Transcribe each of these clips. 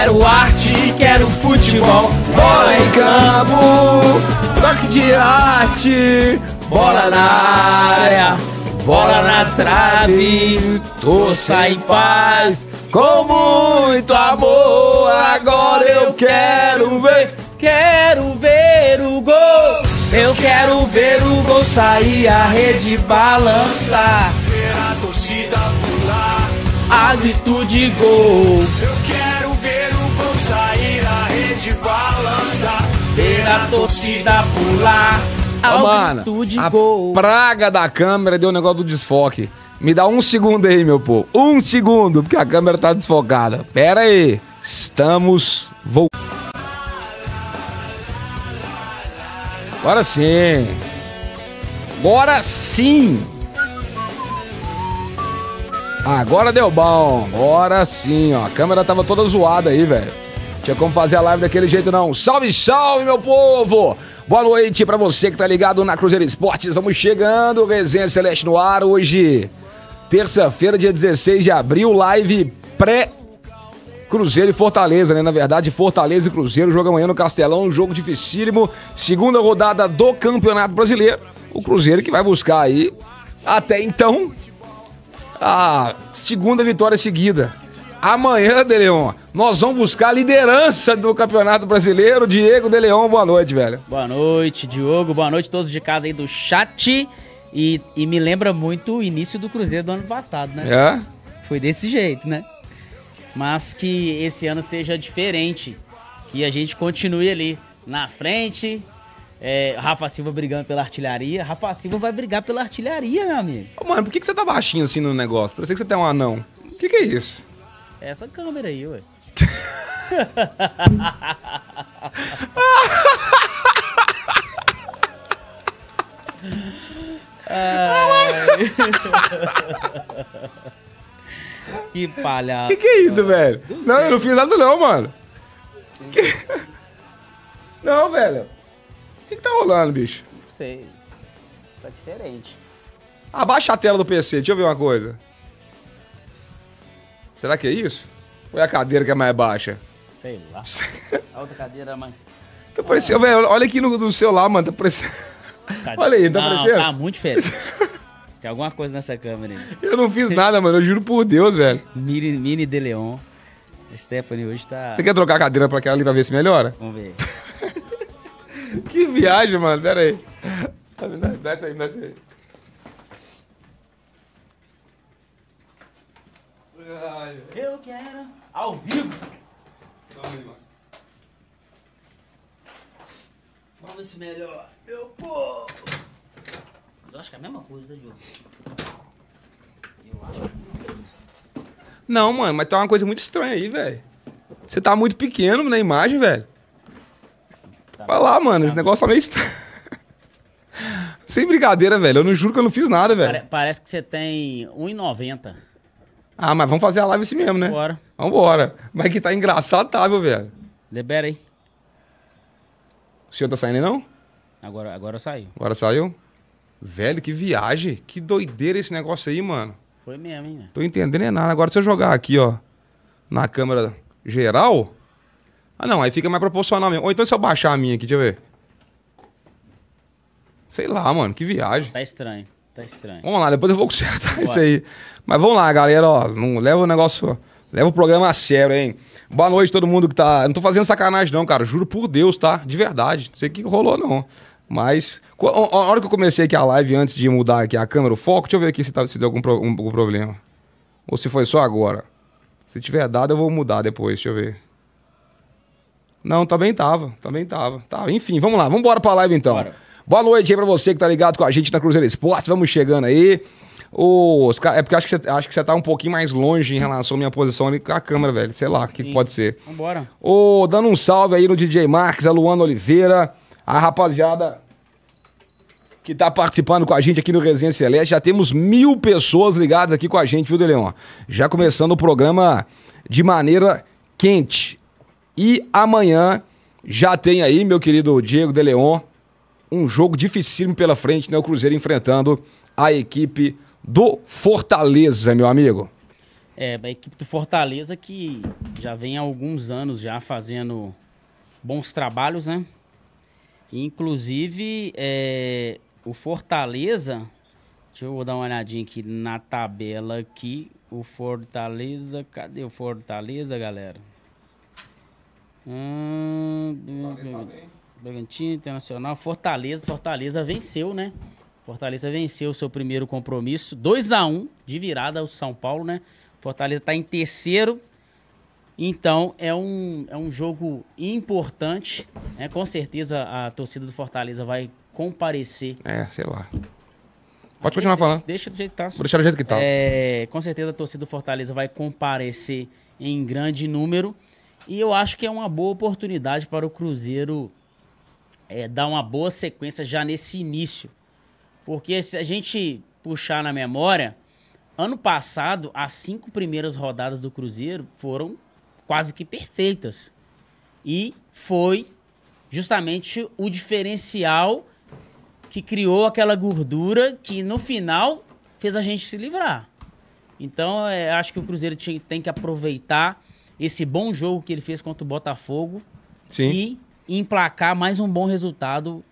Quero arte, quero futebol, bola em campo, toque de arte, bola na área, bola na trave, torça em paz, com muito amor. Agora eu quero ver, quero ver o gol. Eu quero ver o gol sair, a rede balançar. Ver a torcida pular. atitude gol. ver a torcida pular. Mano, a gol. praga da câmera deu um negócio do desfoque. Me dá um segundo aí, meu povo. Um segundo, porque a câmera tá desfocada. Pera aí. Estamos voltando. Agora sim. Agora sim. Agora deu bom. Agora sim, ó. A câmera tava toda zoada aí, velho. Tinha como fazer a live daquele jeito, não. Salve, salve, meu povo! Boa noite para você que tá ligado na Cruzeiro Esportes. Vamos chegando, Resenha Celeste no ar. Hoje, terça-feira, dia 16 de abril, live pré Cruzeiro e Fortaleza, né? Na verdade, Fortaleza e Cruzeiro jogam amanhã no Castelão, um jogo dificílimo. Segunda rodada do Campeonato Brasileiro. O Cruzeiro que vai buscar aí, até então, a segunda vitória seguida. Amanhã, Deleon, nós vamos buscar a liderança do Campeonato Brasileiro. Diego Deleon, boa noite, velho. Boa noite, Diogo. Boa noite a todos de casa aí do chat. E, e me lembra muito o início do Cruzeiro do ano passado, né? É. Foi desse jeito, né? Mas que esse ano seja diferente. Que a gente continue ali na frente, é, Rafa Silva brigando pela artilharia. Rafa Silva vai brigar pela artilharia, meu amigo. Ô, mano, por que, que você tá baixinho assim no negócio? Eu sei que você tem um anão. O que, que é isso? É essa câmera aí, ué. que palhaço. Que que é isso, mano? velho? Não, não eu não fiz nada não, mano. Que... Não, velho. O que, que tá rolando, bicho? Não sei. Tá diferente. Abaixa a tela do PC, deixa eu ver uma coisa. Será que é isso? Ou é a cadeira que é mais baixa? Sei lá. a outra cadeira, mãe. Tá parecendo, velho, olha aqui no, no celular, mano, tá parecendo... Tá olha aí, tá parecendo? Tá muito diferente. Tem alguma coisa nessa câmera aí. Eu não fiz nada, mano, eu juro por Deus, velho. Mini, mini De Leon. Stephanie hoje tá... Você quer trocar a cadeira pra aquela ali pra ver se melhora? Vamos ver. que viagem, mano, pera aí. Dá tá essa aí, dá essa aí. eu quero ao vivo. Calma Vamos se melhor, meu povo. Mas eu acho que é a mesma coisa, né, Diogo? Eu acho que... Não, mano, mas tá uma coisa muito estranha aí, velho. Você tá muito pequeno na imagem, velho. Tá Vai lá, mano, tá esse negócio tá meio estranho. Sem brincadeira, velho. Eu não juro que eu não fiz nada, velho. Parece que você tem 1,90. Ah, mas vamos fazer a live assim mesmo, né? Bora. Vambora. Mas que tá engraçado, tá, viu, velho? Debera aí. O senhor tá saindo aí, não? Agora, agora saiu. Agora saiu? Velho, que viagem. Que doideira esse negócio aí, mano. Foi mesmo, hein, velho? Tô entendendo é nada. Agora se eu jogar aqui, ó, na câmera geral... Ah, não, aí fica mais proporcional mesmo. Ou então se eu baixar a minha aqui, deixa eu ver. Sei lá, mano, que viagem. Tá estranho. Tá estranho. Vamos lá, depois eu vou consertar Bora. Tá? isso aí. Mas vamos lá, galera, ó. Não leva o negócio. Leva o programa a sério, hein? Boa noite, todo mundo que tá. não tô fazendo sacanagem, não, cara. Juro por Deus, tá? De verdade. Não sei o que rolou, não. Mas. A hora que eu comecei aqui a live, antes de mudar aqui a câmera, o foco, deixa eu ver aqui se, tá, se deu algum, pro... algum problema. Ou se foi só agora. Se tiver dado, eu vou mudar depois, deixa eu ver. Não, também tava, também tava. Tá, enfim, vamos lá, vamos embora pra live então. Bora. Boa noite aí pra você que tá ligado com a gente na Cruzeiro Esportes. Vamos chegando aí. Os, é porque acho que, você, acho que você tá um pouquinho mais longe em relação à minha posição ali com a câmera, velho. Sei lá o que, pode ser. Vambora. Ô, dando um salve aí no DJ Marques, a Luana Oliveira, a rapaziada que tá participando com a gente aqui no Resenha Celeste. Já temos mil pessoas ligadas aqui com a gente, viu, Deleon? Já começando o programa de maneira quente. E amanhã já tem aí, meu querido Diego Deleon, um jogo dificílimo pela frente, né? O Cruzeiro enfrentando a equipe do Fortaleza, meu amigo. É, a equipe do Fortaleza que já vem há alguns anos já fazendo bons trabalhos, né? Inclusive, é, o Fortaleza, deixa eu dar uma olhadinha aqui na tabela aqui, o Fortaleza, cadê o Fortaleza, galera? Hum, Fortaleza tá bem. Bragantino, Internacional, Fortaleza. Fortaleza venceu, né? Fortaleza venceu o seu primeiro compromisso. 2 a 1 um, de virada ao São Paulo, né? Fortaleza está em terceiro. Então, é um, é um jogo importante. Né? Com certeza a torcida do Fortaleza vai comparecer. É, sei lá. Pode continuar falando. Deixa do jeito que tá. Vou deixar do jeito que tá. É, com certeza a torcida do Fortaleza vai comparecer em grande número. E eu acho que é uma boa oportunidade para o Cruzeiro é, dar uma boa sequência já nesse início. Porque se a gente puxar na memória, ano passado, as cinco primeiras rodadas do Cruzeiro foram quase que perfeitas. E foi justamente o diferencial que criou aquela gordura que no final fez a gente se livrar. Então, é, acho que o Cruzeiro tem que aproveitar esse bom jogo que ele fez contra o Botafogo Sim. e emplacar mais um bom resultado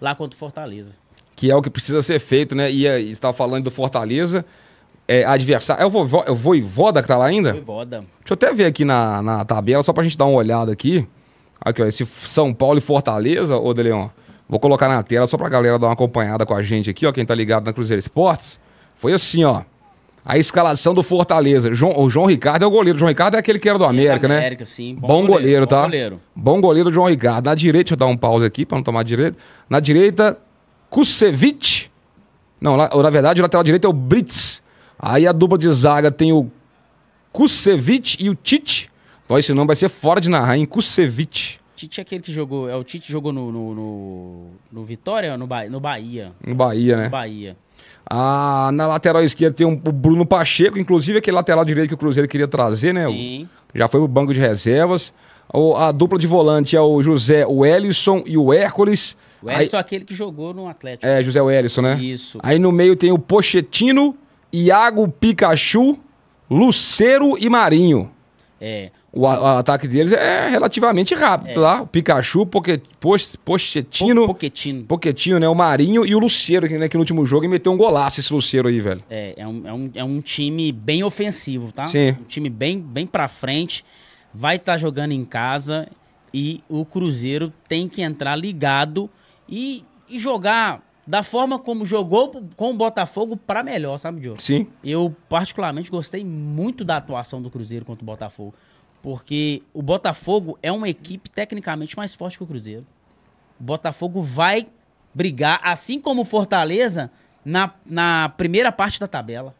lá contra o Fortaleza. Que é o que precisa ser feito, né? E está eh, falando do Fortaleza, é, adversário. É o Voivoda, é o Voivoda que tá lá ainda? Voivoda. Deixa eu até ver aqui na, na tabela, só pra gente dar uma olhada aqui. Aqui, ó, esse São Paulo e Fortaleza, ô Deleon. Vou colocar na tela só pra galera dar uma acompanhada com a gente aqui, ó. Quem tá ligado na Cruzeiro Esportes. Foi assim, ó a escalação do Fortaleza. João, o João Ricardo é o goleiro. O João Ricardo é aquele que era do é América, né? América, sim. Bom, bom goleiro, goleiro, tá? Bom goleiro. Bom goleiro João Ricardo. Na direita, deixa eu dar um pause aqui para não tomar direito. Na direita, Kusevich. Não, na verdade, o lateral direito é o Brits. Aí a dupla de zaga tem o Kusevich e o Tite. Então esse nome vai ser fora de narrar, hein? Kusevich. Tite é aquele que jogou. É o Tite jogou no, no, no, no Vitória no, ba no Bahia? No Bahia, né? No Bahia. Ah, na lateral esquerda tem um, o Bruno Pacheco, inclusive aquele lateral direito que o Cruzeiro queria trazer, né? Sim. Já foi o banco de reservas. O, a dupla de volante é o José Wellison e o Hércules. O Wellison é aquele que jogou no Atlético. É, José Wellison, né? Isso. Aí no meio tem o Pochettino, Iago Pikachu, Lucero e Marinho. É. O, o ataque deles é relativamente rápido, é. lá. Tá? O Pikachu, o Poque, Poch, Pochettino, Pochettino. Pochettino, né? O Marinho e o Luceiro, que, né, que no último jogo meteu um golaço esse Luceiro aí, velho. É, é um, é um, é um time bem ofensivo, tá? Sim. Um time bem, bem pra frente. Vai estar tá jogando em casa e o Cruzeiro tem que entrar ligado e, e jogar da forma como jogou com o Botafogo para melhor, sabe, Diogo? Sim. Eu particularmente gostei muito da atuação do Cruzeiro contra o Botafogo. Porque o Botafogo é uma equipe tecnicamente mais forte que o Cruzeiro. O Botafogo vai brigar, assim como o Fortaleza, na, na primeira parte da tabela.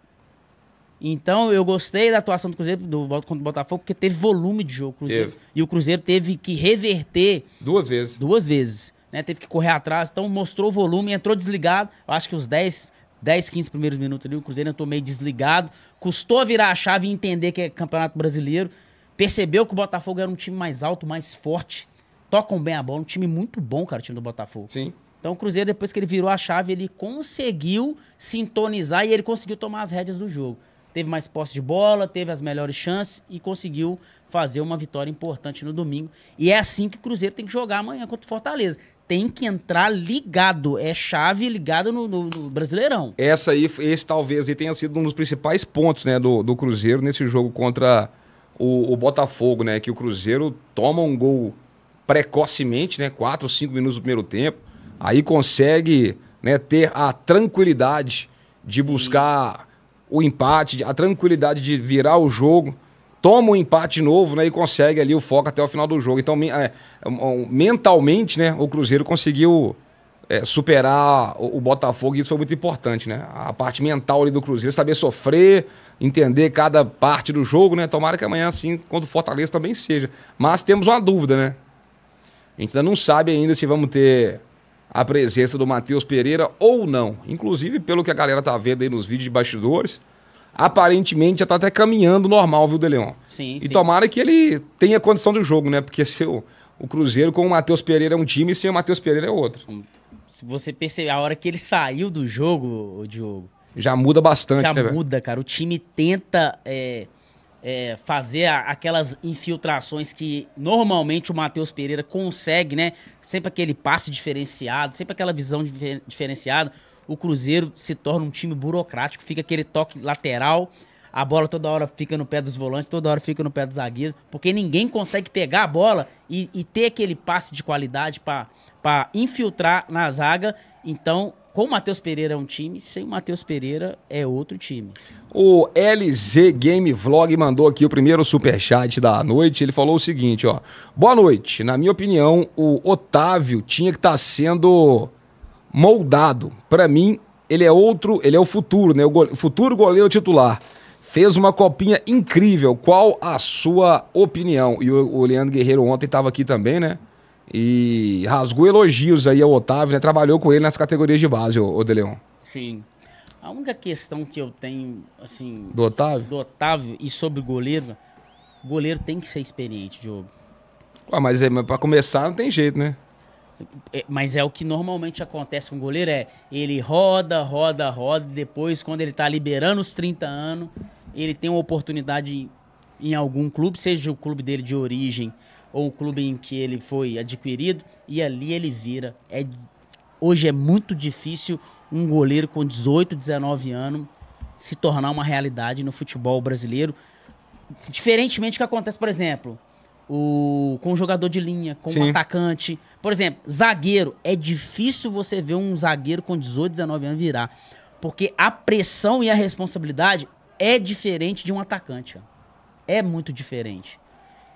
Então, eu gostei da atuação do Cruzeiro do, contra o Botafogo, porque teve volume de jogo. Cruzeiro. Teve. E o Cruzeiro teve que reverter. Duas vezes. Duas vezes. Né? Teve que correr atrás. Então, mostrou volume, entrou desligado. Eu acho que os 10, 10, 15 primeiros minutos ali, o Cruzeiro entrou meio desligado. Custou virar a chave e entender que é Campeonato Brasileiro percebeu que o Botafogo era um time mais alto, mais forte, tocam bem a bola, um time muito bom, cara, o time do Botafogo. Sim. Então o Cruzeiro, depois que ele virou a chave, ele conseguiu sintonizar e ele conseguiu tomar as rédeas do jogo. Teve mais posse de bola, teve as melhores chances e conseguiu fazer uma vitória importante no domingo. E é assim que o Cruzeiro tem que jogar amanhã contra o Fortaleza tem que entrar ligado. É chave ligada no, no, no, Brasileirão. Essa aí, esse talvez aí tenha sido um dos principais pontos né, do, do Cruzeiro nesse jogo contra o, o Botafogo, né? Que o Cruzeiro toma um gol precocemente, né? quatro, cinco minutos do primeiro tempo. Aí consegue né, ter a tranquilidade de buscar o empate, a tranquilidade de virar o jogo. Toma um empate novo né, e consegue ali o foco até o final do jogo. Então, é, é, mentalmente, né, o Cruzeiro conseguiu é, superar o, o, Botafogo, e isso foi muito importante, né? A parte mental ali do Cruzeiro, saber sofrer, entender cada parte do jogo, né? Tomara que amanhã, assim, quando o Fortaleza também seja. Mas temos uma dúvida, né? A gente ainda não sabe ainda se vamos ter a presença do Matheus Pereira ou não. Inclusive, pelo que a galera tá vendo aí nos vídeos de bastidores, aparentemente já tá até caminhando normal, viu, Deleon? Sim, E sim. tomara que ele tenha condição do jogo, né? Porque se o, o Cruzeiro com o Matheus Pereira é um time se sem o Matheus Pereira é outro. Um você percebe, a hora que ele saiu do jogo, o Diogo. Já muda bastante, já né? Já muda, cara. O time tenta é, é, fazer a, aquelas infiltrações que normalmente o Matheus Pereira consegue, né? Sempre aquele passe diferenciado, sempre aquela visão diferenciada. O Cruzeiro se torna um time burocrático, fica aquele toque lateral a bola toda hora fica no pé dos volantes, toda hora fica no pé dos zagueiros, porque ninguém consegue pegar a bola e, e ter aquele passe de qualidade para infiltrar na zaga. Então, com o Matheus Pereira é um time, sem o Matheus Pereira é outro time. O LZ Game Vlog mandou aqui o primeiro superchat da noite. Ele falou o seguinte, ó. Boa noite. Na minha opinião, o Otávio tinha que estar tá sendo moldado. Para mim, ele é outro, ele é o futuro, né? O, go... o futuro goleiro titular fez uma copinha incrível. Qual a sua opinião? E o, o Leandro Guerreiro ontem estava aqui também, né? E rasgou elogios aí ao Otávio, né? Trabalhou com ele nas categorias de base, o, o Deleon. Sim. A única questão que eu tenho, assim. Do Otávio? Do Otávio e sobre goleiro, goleiro tem que ser experiente, Diogo. Ué, mas, é, mas para começar não tem jeito, né? É, mas é o que normalmente acontece com o goleiro, é ele roda, roda, roda, e depois, quando ele tá liberando os 30 anos, ele tem uma oportunidade em algum clube, seja o clube dele de origem ou o clube em que ele foi adquirido, e ali ele vira. É, hoje é muito difícil um goleiro com 18, 19 anos se tornar uma realidade no futebol brasileiro. Diferentemente do que acontece, por exemplo, o, com um jogador de linha, com Sim. um atacante. Por exemplo, zagueiro. É difícil você ver um zagueiro com 18, 19 anos virar. Porque a pressão e a responsabilidade é diferente de um atacante. ó. É muito diferente.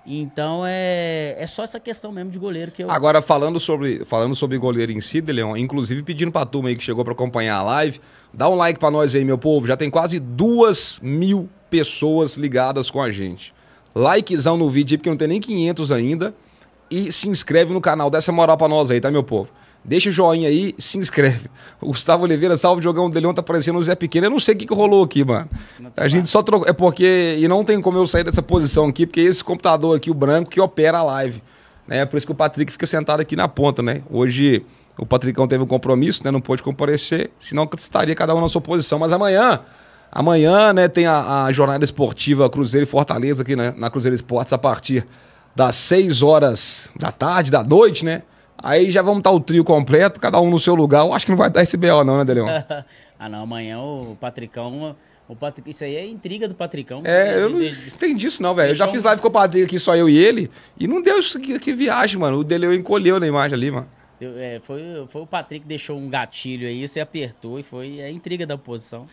Então é, é só essa questão mesmo de goleiro que eu. Agora, falando sobre, falando sobre goleiro em si, Leon, inclusive pedindo pra turma aí que chegou para acompanhar a live, dá um like para nós aí, meu povo. Já tem quase duas mil pessoas ligadas com a gente. Likezão no vídeo aí, porque não tem nem 500 ainda. E se inscreve no canal, dá essa moral pra nós aí, tá, meu povo? Deixa o joinha aí, se inscreve. Gustavo Oliveira, salve, jogão dele ontem tá aparecendo o Zé Pequeno. Eu não sei o que, que rolou aqui, mano. Tá a gente só trocou. É porque. E não tem como eu sair dessa posição aqui, porque esse computador aqui, o branco, que opera a live. Né? É por isso que o Patrick fica sentado aqui na ponta, né? Hoje o Patricão teve um compromisso, né? Não pôde comparecer, senão estaria cada um na sua posição. Mas amanhã. Amanhã, né, tem a, a jornada esportiva Cruzeiro e Fortaleza aqui, né? Na Cruzeiro Esportes, a partir das 6 horas da tarde, da noite, né? Aí já vamos estar tá o trio completo, cada um no seu lugar. Eu acho que não vai dar esse BO, não, né, Deleon? ah, não. Amanhã o Patricão. O isso aí é intriga do Patricão. É, eu não entendi isso, não, velho. Eu já fiz live com o Patrick aqui, só eu e ele. E não deu isso que, que viagem, mano. O Deleon encolheu na imagem ali, mano. Deu, é, foi, foi o Patrick que deixou um gatilho aí, você apertou e foi a é intriga da oposição.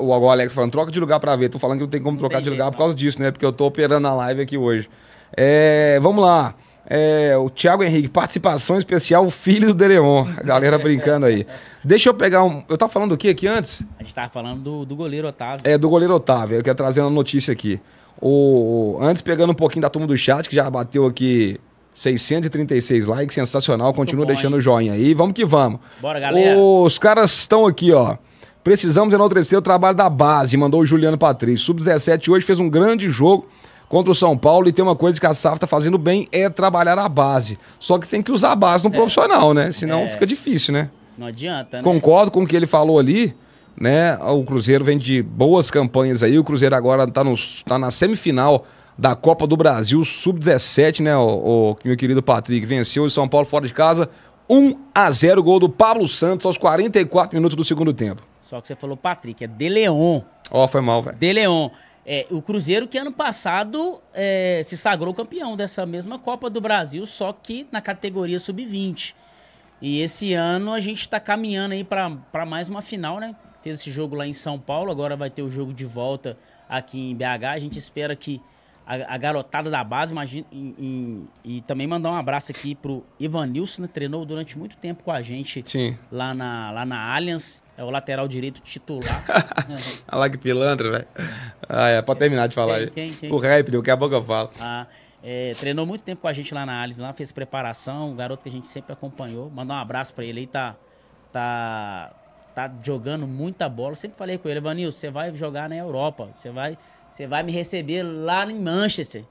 o, o Alex falando, troca de lugar pra ver. Tô falando que não tem como não trocar tem de jeito, lugar não. por causa disso, né? Porque eu tô operando a live aqui hoje. É, vamos lá. É, o Thiago Henrique, participação especial, o filho do Deleon. galera brincando aí. Deixa eu pegar um. Eu tava falando do que aqui antes? A gente tava falando do, do goleiro Otávio. É, do goleiro Otávio. Eu quero trazer uma notícia aqui. O, antes, pegando um pouquinho da turma do chat, que já bateu aqui 636 likes, sensacional. Muito Continua bom, deixando o joinha aí. Vamos que vamos. Bora, galera. Os caras estão aqui, ó. Precisamos enaltecer o trabalho da base, mandou o Juliano Patrício. Sub-17 hoje fez um grande jogo contra o São Paulo. E tem uma coisa que a SAF está fazendo bem, é trabalhar a base. Só que tem que usar a base no é. profissional, né? Senão é. fica difícil, né? Não adianta, né? Concordo com o que ele falou ali, né? O Cruzeiro vem de boas campanhas aí. O Cruzeiro agora está tá na semifinal da Copa do Brasil Sub-17, né? O, o, meu querido Patrick venceu o São Paulo fora de casa. 1 a 0 gol do Pablo Santos aos 44 minutos do segundo tempo. Só que você falou Patrick, é De Leon. Ó, oh, foi mal, velho. De Leon. É, o Cruzeiro que ano passado é, se sagrou campeão dessa mesma Copa do Brasil, só que na categoria sub-20. E esse ano a gente está caminhando aí para mais uma final, né? Fez esse jogo lá em São Paulo, agora vai ter o jogo de volta aqui em BH. A gente espera que a, a garotada da base, imagina. E, e, e, também mandar um abraço aqui pro Ivanilson, né? Treinou durante muito tempo com a gente Sim. lá na, lá na Allianz. É o lateral direito titular. lá que pilantra, velho. Ah, é, pode terminar de falar quem, aí. Quem, quem? O rap, daqui a pouco eu falo. Ah, é, treinou muito tempo com a gente lá na Allianz, lá fez preparação, o garoto que a gente sempre acompanhou. Mandar um abraço para ele aí, tá, tá, tá jogando muita bola. sempre falei com ele, Vanil, você vai jogar na Europa, você vai você vai me receber lá em Manchester.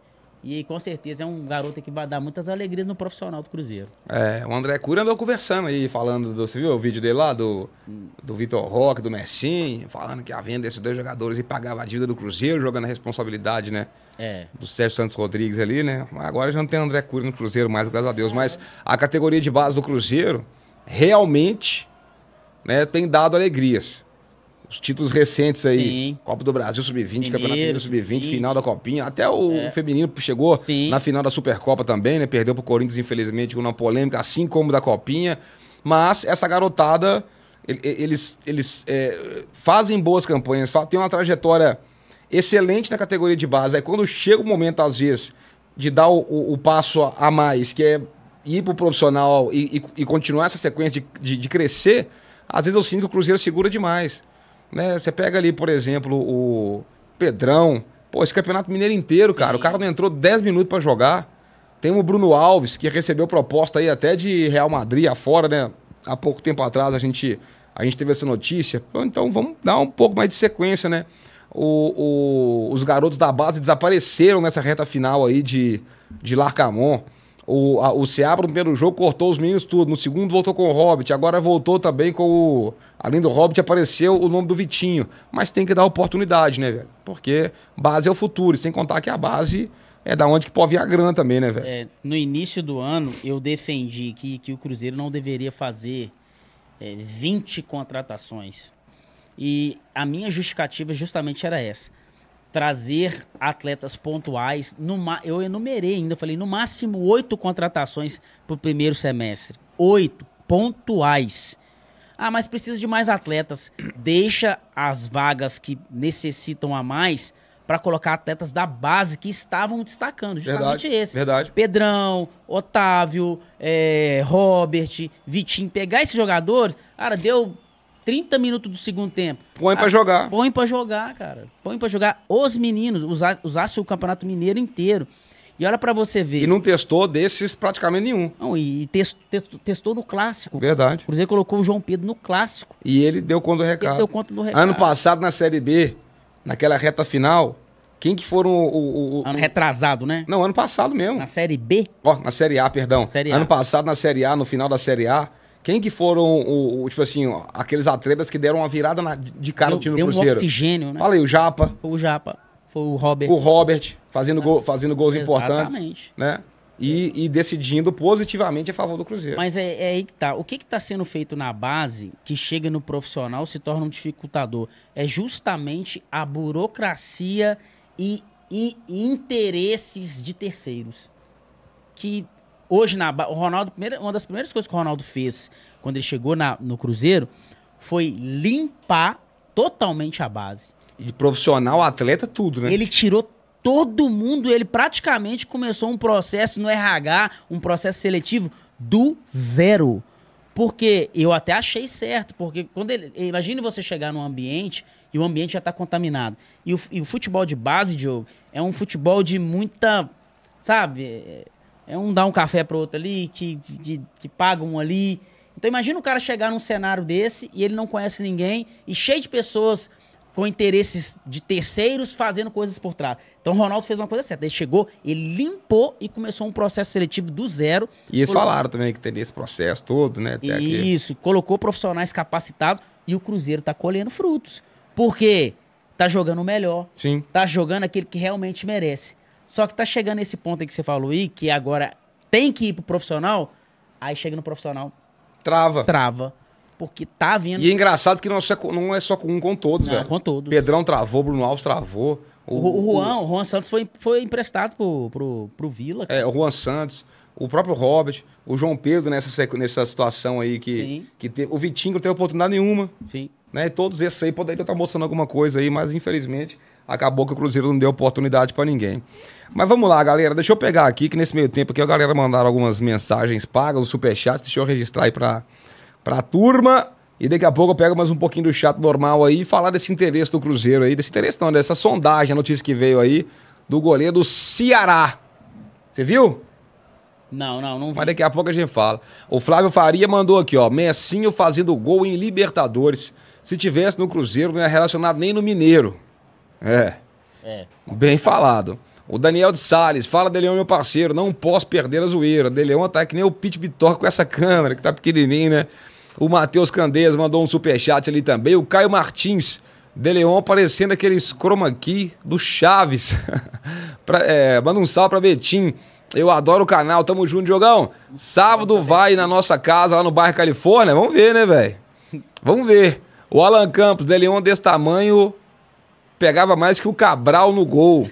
E com certeza é um garoto que vai dar muitas alegrias no profissional do Cruzeiro. É, o André Cura andou conversando aí, falando do. Você viu o vídeo dele lá do, do Vitor Roque, do Messi, falando que a venda desses dois jogadores e pagava a dívida do Cruzeiro, jogando a responsabilidade, né? É. Do Sérgio Santos Rodrigues ali, né? Agora já não tem André Cura no Cruzeiro mais, graças a Deus. Mas a categoria de base do Cruzeiro realmente né, tem dado alegrias os títulos recentes aí. Sim. Copa do Brasil Sub-20, Campeonato Mineiro Sub-20, final da Copinha. Até o é. feminino chegou Sim. na final da Supercopa também, né? Perdeu pro Corinthians, infelizmente, com uma polêmica, assim como da Copinha. Mas essa garotada, eles, eles é, fazem boas campanhas, tem uma trajetória excelente na categoria de base. Aí quando chega o momento, às vezes, de dar o, o, o passo a mais, que é ir pro profissional e, e, e continuar essa sequência de, de, de crescer, às vezes eu sinto que o Cruzeiro segura demais. Né? Você pega ali, por exemplo, o Pedrão. Pô, esse campeonato mineiro inteiro, Sim. cara. O cara não entrou 10 minutos para jogar. Tem o Bruno Alves, que recebeu proposta aí até de Real Madrid afora, né? Há pouco tempo atrás a gente, a gente teve essa notícia. Então vamos dar um pouco mais de sequência, né? O, o, os garotos da base desapareceram nessa reta final aí de, de Larcamon. O, a, o Seabra no primeiro jogo cortou os meninos tudo. No segundo voltou com o Hobbit. Agora voltou também com o. Além do Hobbit, apareceu o nome do Vitinho. Mas tem que dar oportunidade, né, velho? Porque base é o futuro. E sem contar que a base é da onde que pode vir a grana também, né, velho? É, no início do ano, eu defendi que, que o Cruzeiro não deveria fazer é, 20 contratações. E a minha justificativa justamente era essa trazer atletas pontuais. No, eu enumerei ainda, falei, no máximo oito contratações para o primeiro semestre. Oito pontuais. Ah, mas precisa de mais atletas. Deixa as vagas que necessitam a mais para colocar atletas da base que estavam destacando. Justamente verdade, esse. Verdade. Pedrão, Otávio, é, Robert, Vitinho. Pegar esses jogadores, cara, deu 30 minutos do segundo tempo. Põe para ah, jogar. Põe para jogar, cara. Põe para jogar os meninos, usar, usasse o Campeonato Mineiro inteiro. E olha para você ver. E não testou desses praticamente nenhum. Não, e, test, test, testou no clássico. Verdade. O Cruzeiro colocou o João Pedro no clássico. E ele deu conta do recado. Ele deu conta do recado. Ano passado, na Série B, naquela reta final, quem que foram o, o, o. ano retrasado, né? Não, ano passado mesmo. Na Série B? Ó, oh, na Série A, perdão. Série a. Ano passado, na Série A, no final da Série A, quem que foram, o, o tipo assim, ó, aqueles atletas que deram uma virada na, de cara no time do Cruzeiro? Deu um oxigênio, né? Fala aí, o Japa. Foi o Japa. Foi o Robert. O Robert, fazendo, ah, gol, fazendo gols exatamente. importantes. Né? E, e, decidindo positivamente a favor do Cruzeiro. Mas é, é aí que tá. O que está sendo feito na base, que chega no profissional, se torna um dificultador? É justamente a burocracia e, e interesses de terceiros. Que hoje na o Ronaldo, primeira, uma das primeiras coisas que o Ronaldo fez quando ele chegou na, no Cruzeiro foi limpar totalmente a base. E profissional, atleta, tudo, né? Ele tirou todo mundo, ele praticamente começou um processo no RH, um processo seletivo do zero. Porque eu até achei certo, porque quando ele. Imagine você chegar num ambiente e o ambiente já está contaminado. E o, e o futebol de base, Diogo, é um futebol de muita. Sabe? É um dá um café pro outro ali, que, que, que paga um ali. Então imagina o cara chegar num cenário desse e ele não conhece ninguém e cheio de pessoas com interesses de terceiros fazendo coisas por trás. Então o Ronaldo fez uma coisa certa. Ele chegou, ele limpou e começou um processo seletivo do zero. E eles colocou... falaram também que teria esse processo todo, né? Até Isso, aqui. colocou profissionais capacitados e o Cruzeiro tá colhendo frutos. Porque tá jogando o melhor, Sim. tá jogando aquele que realmente merece. Só que tá chegando esse ponto aí que você falou aí, que agora tem que ir pro profissional, aí chega no profissional. Trava. Trava. Porque tá vindo. E é engraçado que não é só com é um, com todos, não, velho. com todos. Pedrão travou, Bruno Alves travou. O, o, o Juan, o Juan Santos foi, foi emprestado pro, pro, pro Vila. Cara. É, o Juan Santos, o próprio Robert, o João Pedro nessa, nessa situação aí que, Sim. que teve, o Vitinho não teve oportunidade nenhuma. Sim. Né? Todos esses aí poderiam estar mostrando alguma coisa aí, mas infelizmente acabou que o Cruzeiro não deu oportunidade para ninguém. Mas vamos lá, galera. Deixa eu pegar aqui, que nesse meio tempo aqui a galera mandaram algumas mensagens pagas, os superchats. Deixa eu registrar aí para a turma. E daqui a pouco eu pego mais um pouquinho do chat normal aí e falar desse interesse do Cruzeiro aí. Desse interesse não, dessa sondagem, a notícia que veio aí do goleiro do Ceará. Você viu? Não, não, não vi. Mas daqui a pouco a gente fala. O Flávio Faria mandou aqui, ó. Messinho fazendo gol em Libertadores. Se tivesse no Cruzeiro, não é relacionado nem no Mineiro. É. é. Bem falado. O Daniel de Salles, fala Deleon, meu parceiro, não posso perder a zoeira. Deleon tá que nem o Pit Bitor com essa câmera, que tá pequenininho, né? O Matheus Candeias mandou um superchat ali também. O Caio Martins, Deleon aparecendo aqueles chroma aqui do Chaves. pra, é, manda um salve pra Betim. Eu adoro o canal, tamo junto, jogão Sábado vai na nossa casa lá no bairro Califórnia. Vamos ver, né, velho? Vamos ver. O Alan Campos, Deleon desse tamanho, pegava mais que o Cabral no gol.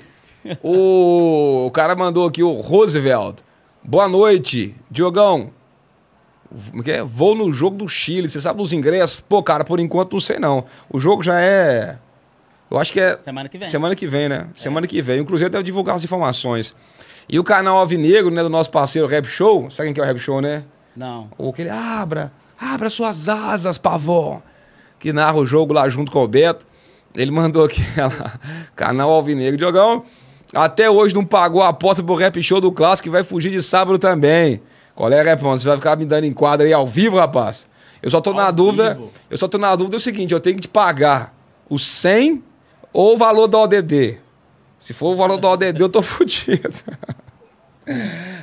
o, o cara mandou aqui, o Roosevelt. Boa noite, Diogão. É é? Vou no jogo do Chile, você sabe dos ingressos? Pô, cara, por enquanto não sei não. O jogo já é. Eu acho que é. Semana que vem. Semana que vem, né? É. Semana que vem. O Cruzeiro deve divulgar as informações. E o canal Alvinegro, né, do nosso parceiro Rap Show, sabe quem que é o Rap Show, né? Não. o que ele abra, abra suas asas, pavão. Que narra o jogo lá junto com o Beto. Ele mandou aqui, canal Alvinegro. Diogão, até hoje não pagou a aposta pro rap show do clássico e vai fugir de sábado também. Qual é, Repão? Você vai ficar me dando em quadra aí ao vivo, rapaz? Eu só tô ao na vivo. dúvida. Eu só tô na dúvida é o seguinte: eu tenho que te pagar o 100 ou o valor da ODD. Se for o valor da ODD, eu tô fudido.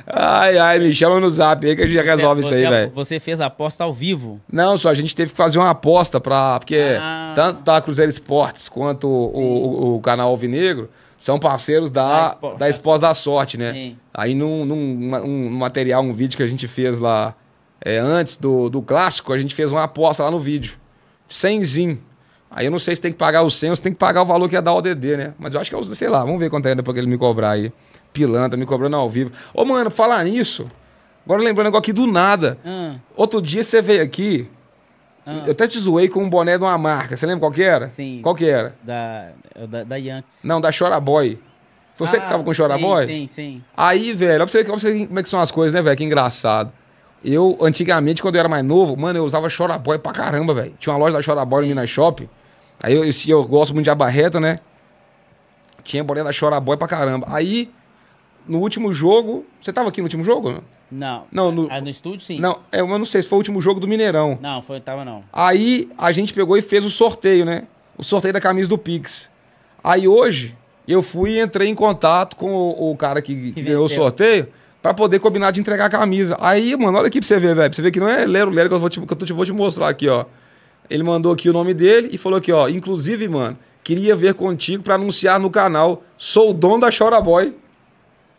Ai, ai, me chama no zap aí que a gente é, resolve você, isso aí, é velho. Você fez a aposta ao vivo? Não, só a gente teve que fazer uma aposta pra. Porque ah. tanto a tá Cruzeiro Esportes quanto o, o, o, canal Alvinegro são parceiros da, da, da Esposa da Sorte, né? Sim. Aí num, num um material, um vídeo que a gente fez lá é, antes do, do clássico, a gente fez uma aposta lá no vídeo. sem zin. Aí eu não sei se tem que pagar o 100 ou se tem que pagar o valor que ia dar o DD, né? Mas eu acho que é sei lá, vamos ver quanto é ainda que ele me cobrar aí. Pilantra, me cobrando ao vivo. Ô, mano, falar nisso, agora lembrando um negócio aqui do nada. Hum. Outro dia você veio aqui, ah. Eu até te zoei com um boné de uma marca. Você lembra qual que era? Sim. Qual que era? Da, é da, da Yankees. Não, da Chora Boy. Foi você ah, que tava com Chora sim, Boy? Sim, sim. Aí, velho, olha pra, pra você como é que são as coisas, né, velho? Que engraçado. Eu, antigamente, quando eu era mais novo, mano, eu usava Chora Boy pra caramba, velho. Tinha uma loja da Chora Boy sim. no Minas Shopping. Aí eu, eu, eu gosto muito de abarreta, né? Tinha bolinha da Chora Boy pra caramba. Aí, no último jogo. Você tava aqui no último jogo? Não. Não, no, ah, no estúdio sim. Não, é, eu não sei se foi o último jogo do Mineirão. Não, foi, tava não. Aí a gente pegou e fez o sorteio, né? O sorteio da camisa do Pix. Aí hoje eu fui e entrei em contato com o, o cara que, que ganhou o sorteio para poder combinar de entregar a camisa. Aí, mano, olha aqui pra você ver, velho. Pra você ver que não é lero lero que eu, vou te, que eu te, vou te mostrar aqui, ó. Ele mandou aqui o nome dele e falou aqui, ó. Inclusive, mano, queria ver contigo para anunciar no canal. Sou o dono da Chora Boy.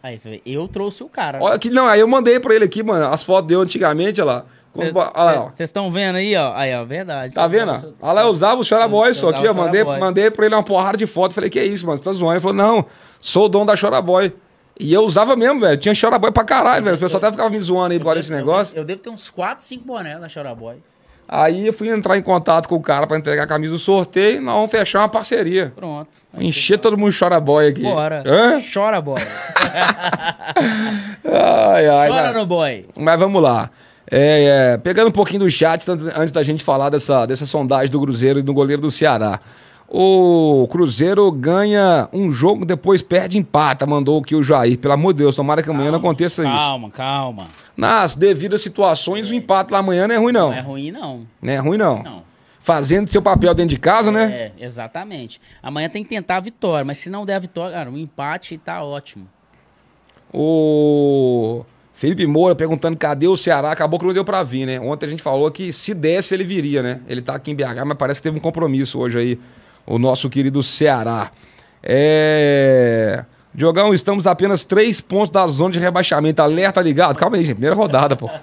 Aí, eu trouxe o cara. Né? Olha que não, aí eu mandei para ele aqui, mano, as fotos dele antigamente, olha lá. Vocês estão vendo aí, ó. Aí, ó, verdade. Tá vendo? Olha lá, eu usava o Chora Boy só aqui, ó. Mandei, mandei pra ele uma porrada de foto. Falei, que é isso, mano? Você tá zoando? Ele falou, não, sou o dono da Chora Boy. E eu usava mesmo, velho. Tinha Chora Boy pra caralho, velho. O pessoal até ficava me zoando aí por esse negócio. Eu devo ter uns 4, 5 boné na Chora Boy. Aí eu fui entrar em contato com o cara para entregar a camisa do sorteio, nós vamos fechar uma parceria. Pronto. Encher todo mundo chora boy aqui. Bora. Hã? Chora boy. ai, ai, chora no boy. Mas vamos lá. É, é, pegando um pouquinho do chat, antes da gente falar dessa, dessa sondagem do Cruzeiro e do goleiro do Ceará. O Cruzeiro ganha um jogo, depois perde empata. Mandou aqui o Jair. Pelo amor de Deus, tomara que amanhã calma, não aconteça calma, isso. Calma, calma. Nas devidas situações, o empate lá amanhã não é ruim, não. Não é ruim, não. Não é ruim, não. não. Fazendo seu papel dentro de casa, é, né? É, exatamente. Amanhã tem que tentar a vitória, mas se não der a vitória, cara, um empate tá ótimo. O Felipe Moura perguntando cadê o Ceará, acabou que não deu pra vir, né? Ontem a gente falou que se desse ele viria, né? Ele tá aqui em BH, mas parece que teve um compromisso hoje aí o nosso querido Ceará. É. Diogão, estamos apenas três pontos da zona de rebaixamento. Alerta ligado. Calma aí, gente. Primeira rodada, pô. Pelo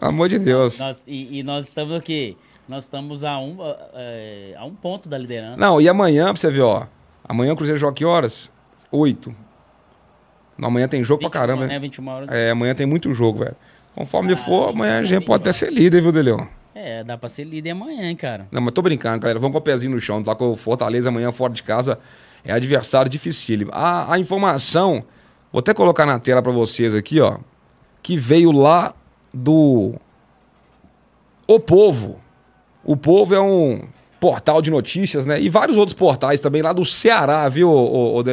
amor de Deus. Nós, e, e, nós estamos aqui. Nós estamos a um, a é, um ponto da liderança. Não, e amanhã, pra você ver, ó. Amanhã o Cruzeiro joga que horas? Oito. Amanhã tem jogo 21, pra caramba. Né? 21 horas. É, amanhã tem muito jogo, velho. Conforme ah, for, amanhã a gente pode né? até ser líder, viu, Deleon? É, dá pra ser líder amanhã, hein, cara. Não, mas tô brincando, galera. Vamos com o pezinho no chão. Tá com o Fortaleza amanhã fora de casa. É adversário dificílimo. A, a informação, vou até colocar na tela para vocês aqui, ó. Que veio lá do O Povo. O Povo é um portal de notícias, né? E vários outros portais também lá do Ceará, viu, o, o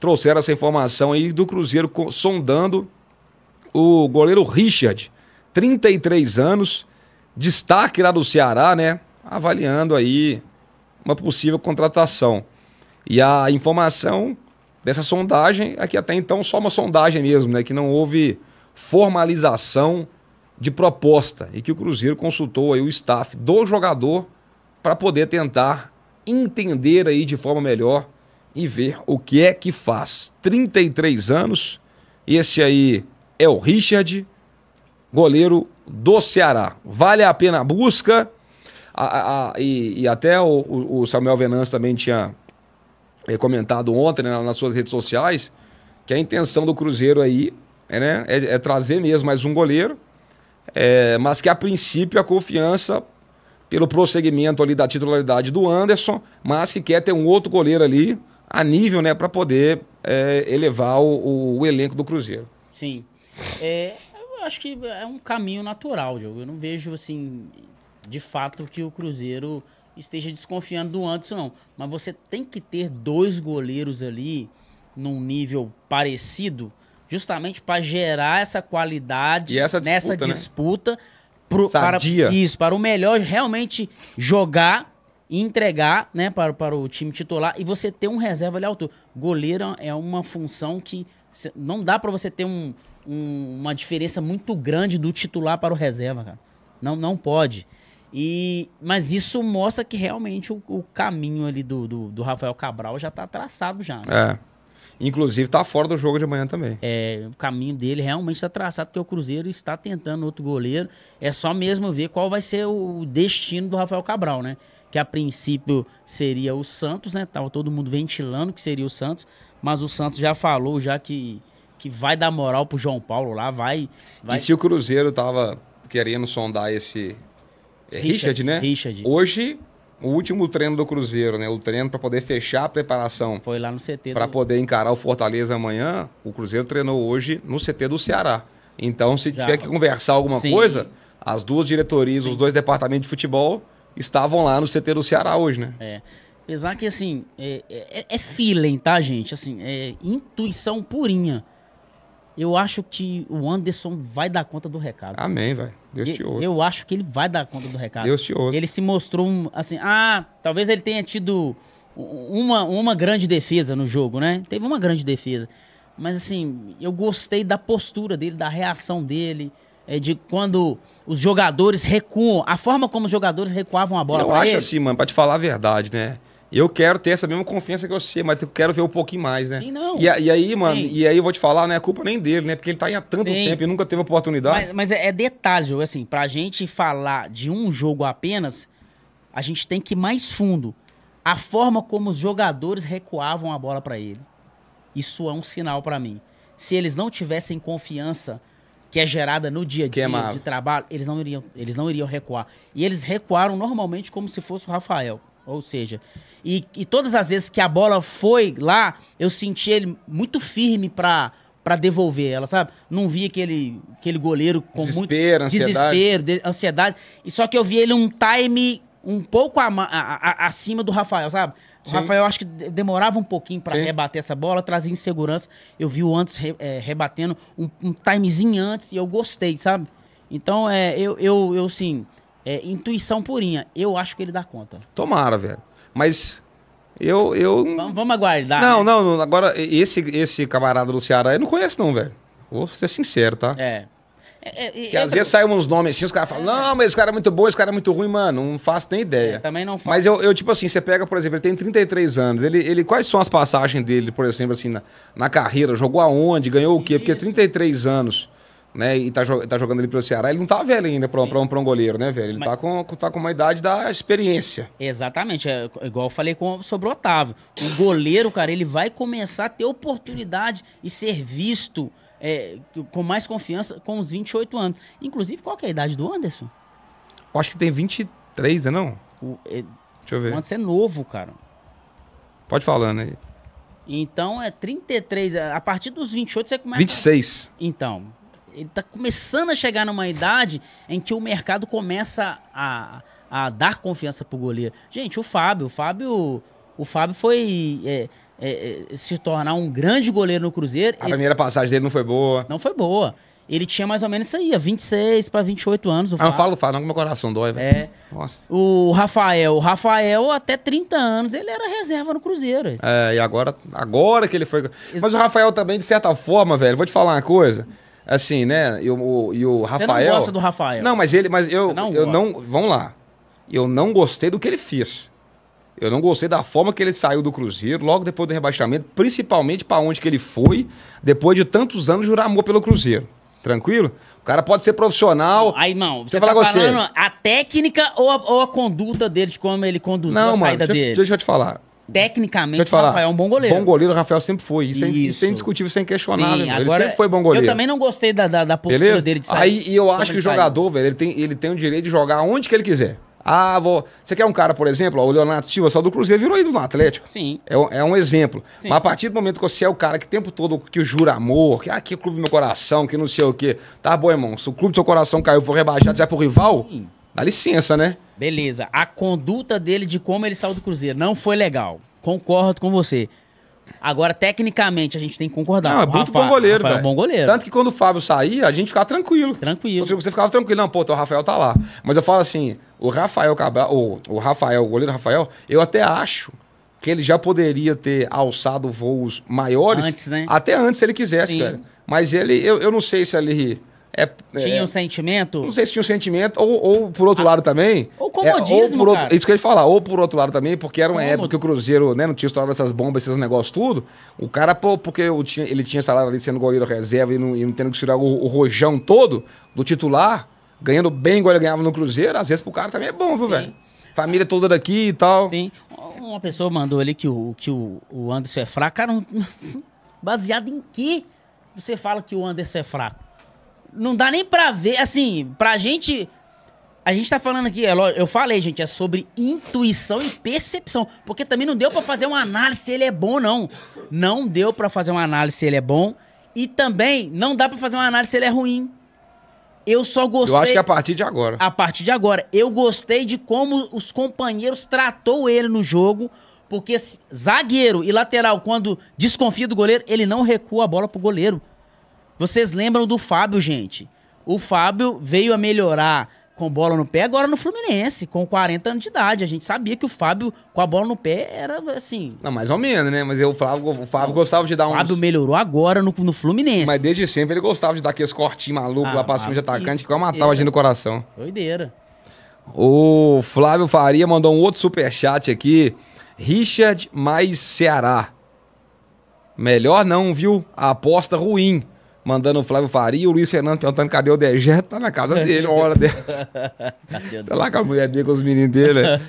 Trouxeram essa informação aí do Cruzeiro sondando o goleiro Richard, 33 anos destaque lá do Ceará, né? Avaliando aí uma possível contratação. E a informação dessa sondagem é que até então só uma sondagem mesmo, né? Que não houve formalização de proposta e que o Cruzeiro consultou aí o staff do jogador para poder tentar entender aí de forma melhor e ver o que é que faz. 33 anos, esse aí é o Richard, goleiro do Ceará. Vale a pena a busca. A, a, a, e, e, até o, o, Samuel Venâncio também tinha eh, comentado ontem né, nas suas redes sociais que a intenção do Cruzeiro aí é, né, é, é trazer mesmo mais um goleiro, é, mas que a princípio a confiança pelo prosseguimento ali da titularidade do Anderson, mas que quer ter um outro goleiro ali a nível, né, para poder eh, elevar o, o, o elenco do Cruzeiro. Sim. É, acho que é um caminho natural, Diogo. Eu não vejo, assim, de fato que o Cruzeiro esteja desconfiando do Anderson, não. Mas você tem que ter dois goleiros ali num nível parecido, justamente para gerar essa qualidade essa disputa, nessa né? disputa. Pro, para, isso, para o melhor realmente jogar e entregar né, para, para o time titular e você ter um reserva ali alto. Goleiro é uma função que não dá para você ter um, um, uma diferença muito grande do titular para o reserva, cara. Não, não pode. E, mas isso mostra que realmente o, o caminho ali do, do, do, Rafael Cabral já está traçado já. Né? É. Inclusive está fora do jogo de amanhã também. É, o caminho dele realmente está traçado porque o Cruzeiro está tentando outro goleiro. É só mesmo ver qual vai ser o destino do Rafael Cabral, né? Que a princípio seria o Santos, né? Tava todo mundo ventilando que seria o Santos, mas o Santos já falou já que que vai dar moral pro João Paulo lá, vai. vai... E se o Cruzeiro tava querendo sondar esse. É, Richard, Richard, né? Richard. Hoje, o último treino do Cruzeiro, né? O treino para poder fechar a preparação. Foi lá no CT. Para poder encarar o Fortaleza amanhã, o Cruzeiro treinou hoje no CT do Ceará. Então, se Já. tiver que conversar alguma Sim. coisa, as duas diretorias, Sim. os dois departamentos de futebol estavam lá no CT do Ceará hoje, né? É. Apesar que, assim, é, é, é feeling, tá, gente? Assim, é intuição purinha. Eu acho que o Anderson vai dar conta do recado. Amém, velho. Deus te ouça. Eu acho que ele vai dar conta do recado. Deus te ouça. Ele se mostrou um, assim, ah, talvez ele tenha tido uma, uma grande defesa no jogo, né? Teve uma grande defesa. Mas assim, eu gostei da postura dele, da reação dele, é, de quando os jogadores recuam, a forma como os jogadores recuavam a bola. Eu acho ele. assim, mano, pra te falar a verdade, né? Eu quero ter essa mesma confiança que você, mas eu quero ver um pouquinho mais, né? Sim, não. E, e aí, mano, Sim. e aí eu vou te falar, não é culpa nem dele, né? Porque ele tá aí há tanto Sim. tempo e nunca teve oportunidade. Mas, mas é, é detalhe, Joe, assim, pra gente falar de um jogo apenas, a gente tem que ir mais fundo. A forma como os jogadores recuavam a bola para ele. Isso é um sinal para mim. Se eles não tivessem confiança que é gerada no dia a dia de trabalho, eles não iriam, eles não iriam recuar. E eles recuaram normalmente como se fosse o Rafael. Ou seja, e, e todas as vezes que a bola foi lá, eu senti ele muito firme pra, pra devolver ela, sabe? Não vi aquele, aquele goleiro com desespero, muito desespero, ansiedade. ansiedade. E só que eu vi ele um time um pouco a, a, a, acima do Rafael, sabe? O Sim. Rafael acho que demorava um pouquinho para rebater essa bola, trazia insegurança. Eu vi o antes re, é, rebatendo um, um timezinho antes e eu gostei, sabe? Então, é, eu, eu, eu, assim, é, intuição purinha. Eu acho que ele dá conta. Tomara, velho. Mas eu. eu... Vamos, vamos aguardar. Não, né? não, agora esse, esse camarada do Ceará eu não conheço, não, velho. Vou ser sincero, tá? É. É, é, Porque às vezes saem uns nomes assim, os caras falam, não, mas esse cara é muito bom, esse cara é muito ruim, mano, não faço nem ideia. É, também não faço. Mas eu, eu, tipo assim, você pega, por exemplo, ele tem 33 anos, ele, ele quais são as passagens dele, por exemplo, assim, na, na carreira? Jogou aonde? Ganhou o quê? Porque 33 anos né? E tá, tá jogando ali pelo Ceará. Ele não tá velho ainda pra, pra, um, pra um goleiro, né, velho? Ele Mas... tá, com, tá com uma idade da experiência. Exatamente. É, igual eu falei com, sobre o Otávio. O goleiro, cara, ele vai começar a ter oportunidade e ser visto é, com mais confiança com os 28 anos. Inclusive, qual é a idade do Anderson? Eu acho que tem 23, né, não? O, é, Deixa eu ver. O Anderson é novo, cara. Pode falando né? aí. Então é 33, a partir dos 28 você começa. 26. A... Então, ele tá começando a chegar numa idade em que o mercado começa a, a dar confiança pro goleiro. Gente, o Fábio, o Fábio, o Fábio foi é, é, é se tornar um grande goleiro no Cruzeiro. A ele, primeira passagem dele não foi boa. Não foi boa. Ele tinha mais ou menos isso aí, 26 para 28 anos. O ah, não falo, Fábio, não, que meu coração dói, velho. É. Nossa. O Rafael, o Rafael, até 30 anos, ele era reserva no Cruzeiro. É, e agora, agora que ele foi. Mas o Rafael também, de certa forma, velho, vou te falar uma coisa assim, né? E o, e o Rafael. Você não gosta do Rafael. Não, mas ele. Mas eu, não eu não. Vamos lá. Eu não gostei do que ele fez. Eu não gostei da forma que ele saiu do Cruzeiro, logo depois do rebaixamento, principalmente para onde que ele foi, depois de tantos anos jurar amor pelo Cruzeiro. Tranquilo? O cara pode ser profissional. aí não, você, você tá fala falando você. a técnica ou a, ou a, conduta dele, de como ele conduziu não, a mano, saída deixa, dele. Deixa eu te falar tecnicamente, falar, Rafael é um bom goleiro. Bom goleiro, o Rafael sempre foi. Isso, é isso. é indiscutível, sem é questionar. Sim, agora, ele sempre foi bom goleiro. Eu também não gostei da, da, da postura Beleza? dele de sair. Aí, e eu acho é que o jogador, velho, ele tem, ele tem o direito de jogar onde que ele quiser. Ah, vou... você quer um cara, por exemplo, ó, o Leonardo Silva, só do Cruzeiro, virou ídolo no Atlético. Sim. É, um, é um exemplo. Sim. Mas a partir do momento que você é o cara que o tempo todo que jura amor, que ah, aqui é o clube do meu coração, que não sei o quê. Tá bom, irmão, se o clube do seu coração caiu, for rebaixado, você vai pro rival, Sim. dá licença, né? Beleza. A conduta dele de como ele saiu do Cruzeiro não foi legal. Concordo com você. Agora, tecnicamente, a gente tem que concordar. Não, é muito Rafa, bom goleiro, velho. É um bom goleiro. Tanto que quando o Fábio saía, a gente ficava tranquilo. Tranquilo. Você ficava tranquilo. Não, pô, então o Rafael tá lá. Mas eu falo assim, o Rafael Cabral, o, o Rafael, o goleiro Rafael, eu até acho que ele já poderia ter alçado voos maiores. Antes, né? Até antes, se ele quisesse, Sim. cara. Mas ele, eu, eu não sei se ele é, tinha é, um sentimento? Não sei se tinha um sentimento, ou, ou por outro ah, lado também. Ou é, comodismo, é, ou por outro, Isso que ia fala, ou por outro lado também, porque era uma Como? época que o Cruzeiro né, não tinha estourado essas bombas, esses negócios tudo. O cara, pô, porque tinha, ele tinha salário ali sendo goleiro reserva e não, e não tendo que tirar o, o, rojão todo do titular, ganhando bem igual ele ganhava no Cruzeiro, às vezes pro cara também é bom, viu, velho? Família toda daqui e tal. Sim. Uma pessoa mandou ali que o, que o, o Anderson é fraco. Cara, um... baseado em que você fala que o Anderson é fraco? não dá nem pra ver, assim, pra gente. A gente tá falando aqui, é eu falei, gente, é sobre intuição e percepção. Porque também não deu para fazer uma análise se ele é bom, não. Não deu para fazer uma análise se ele é bom. E também não dá para fazer uma análise se ele é ruim. Eu só gostei. Eu acho que é a partir de agora. A partir de agora. Eu gostei de como os companheiros tratou ele no jogo. Porque zagueiro e lateral, quando desconfia do goleiro, ele não recua a bola pro goleiro. Vocês lembram do Fábio, gente? O Fábio veio a melhorar com bola no pé agora no Fluminense, com 40 anos de idade. A gente sabia que o Fábio com a bola no pé era assim. Não, mais ou menos, né? Mas eu, o Fábio, o Fábio gostava de dar um. O Fábio melhorou agora no, no Fluminense. Mas desde sempre ele gostava de dar aqueles cortinhos malucos ah, lá pra cima de atacante, que matava a gente no coração. Doideira. O Flávio Faria mandou um outro superchat aqui. Richard mais Ceará. Melhor não, viu? aposta ruim mandando o Flávio Faria, o Luiz Fernando perguntando cadê o Degé, tá na casa dele, uma hora dessa. tá lá com a mulher dele, com os meninos dele. Né?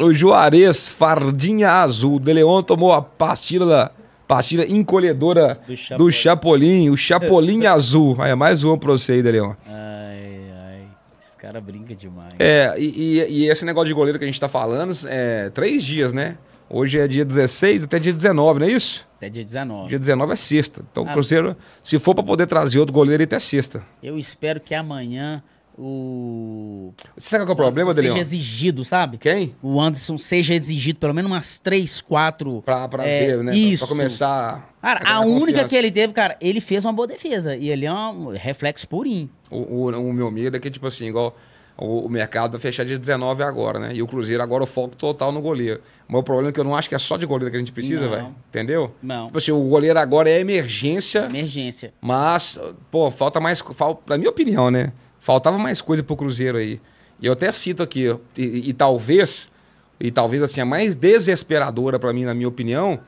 o Juarez, fardinha azul, De Leon tomou a pastilha Partida encolhedora do, do Chapolin, o Chapolin Azul. Aí, é mais um pra você aí, De Leon. Ai, ai. Esse cara brinca demais. É, e, e, e, esse negócio de goleiro que a gente tá falando, é três dias, né? Hoje é dia 16 até dia 19, não é isso? Até dia 19. Dia 19 é sexta. Então ah, o Cruzeiro, se for para poder trazer outro goleiro, ele até sexta. Eu espero que amanhã o. Você sabe qual é o problema dele? Seja exigido, sabe? Quem? O Anderson seja exigido pelo menos umas três, quatro Pra, pra é, ver, né? Isso. Pra, pra começar. Cara, a, a única que ele teve, cara, ele fez uma boa defesa. E ele é um reflexo purinho. O, o, o meu medo é que, tipo assim, igual. O, o, mercado vai fechar de 19 agora, né? E o Cruzeiro agora o foco total no goleiro. Mas o problema é que eu não acho que é só de goleiro que a gente precisa, velho. Entendeu? Não. Tipo assim, o goleiro agora é emergência. Emergência. Mas, pô, falta mais. Fal, na minha opinião, né? Faltava mais coisa pro Cruzeiro aí. E eu até cito aqui, e, e talvez, e talvez assim, a mais desesperadora para mim, na minha opinião,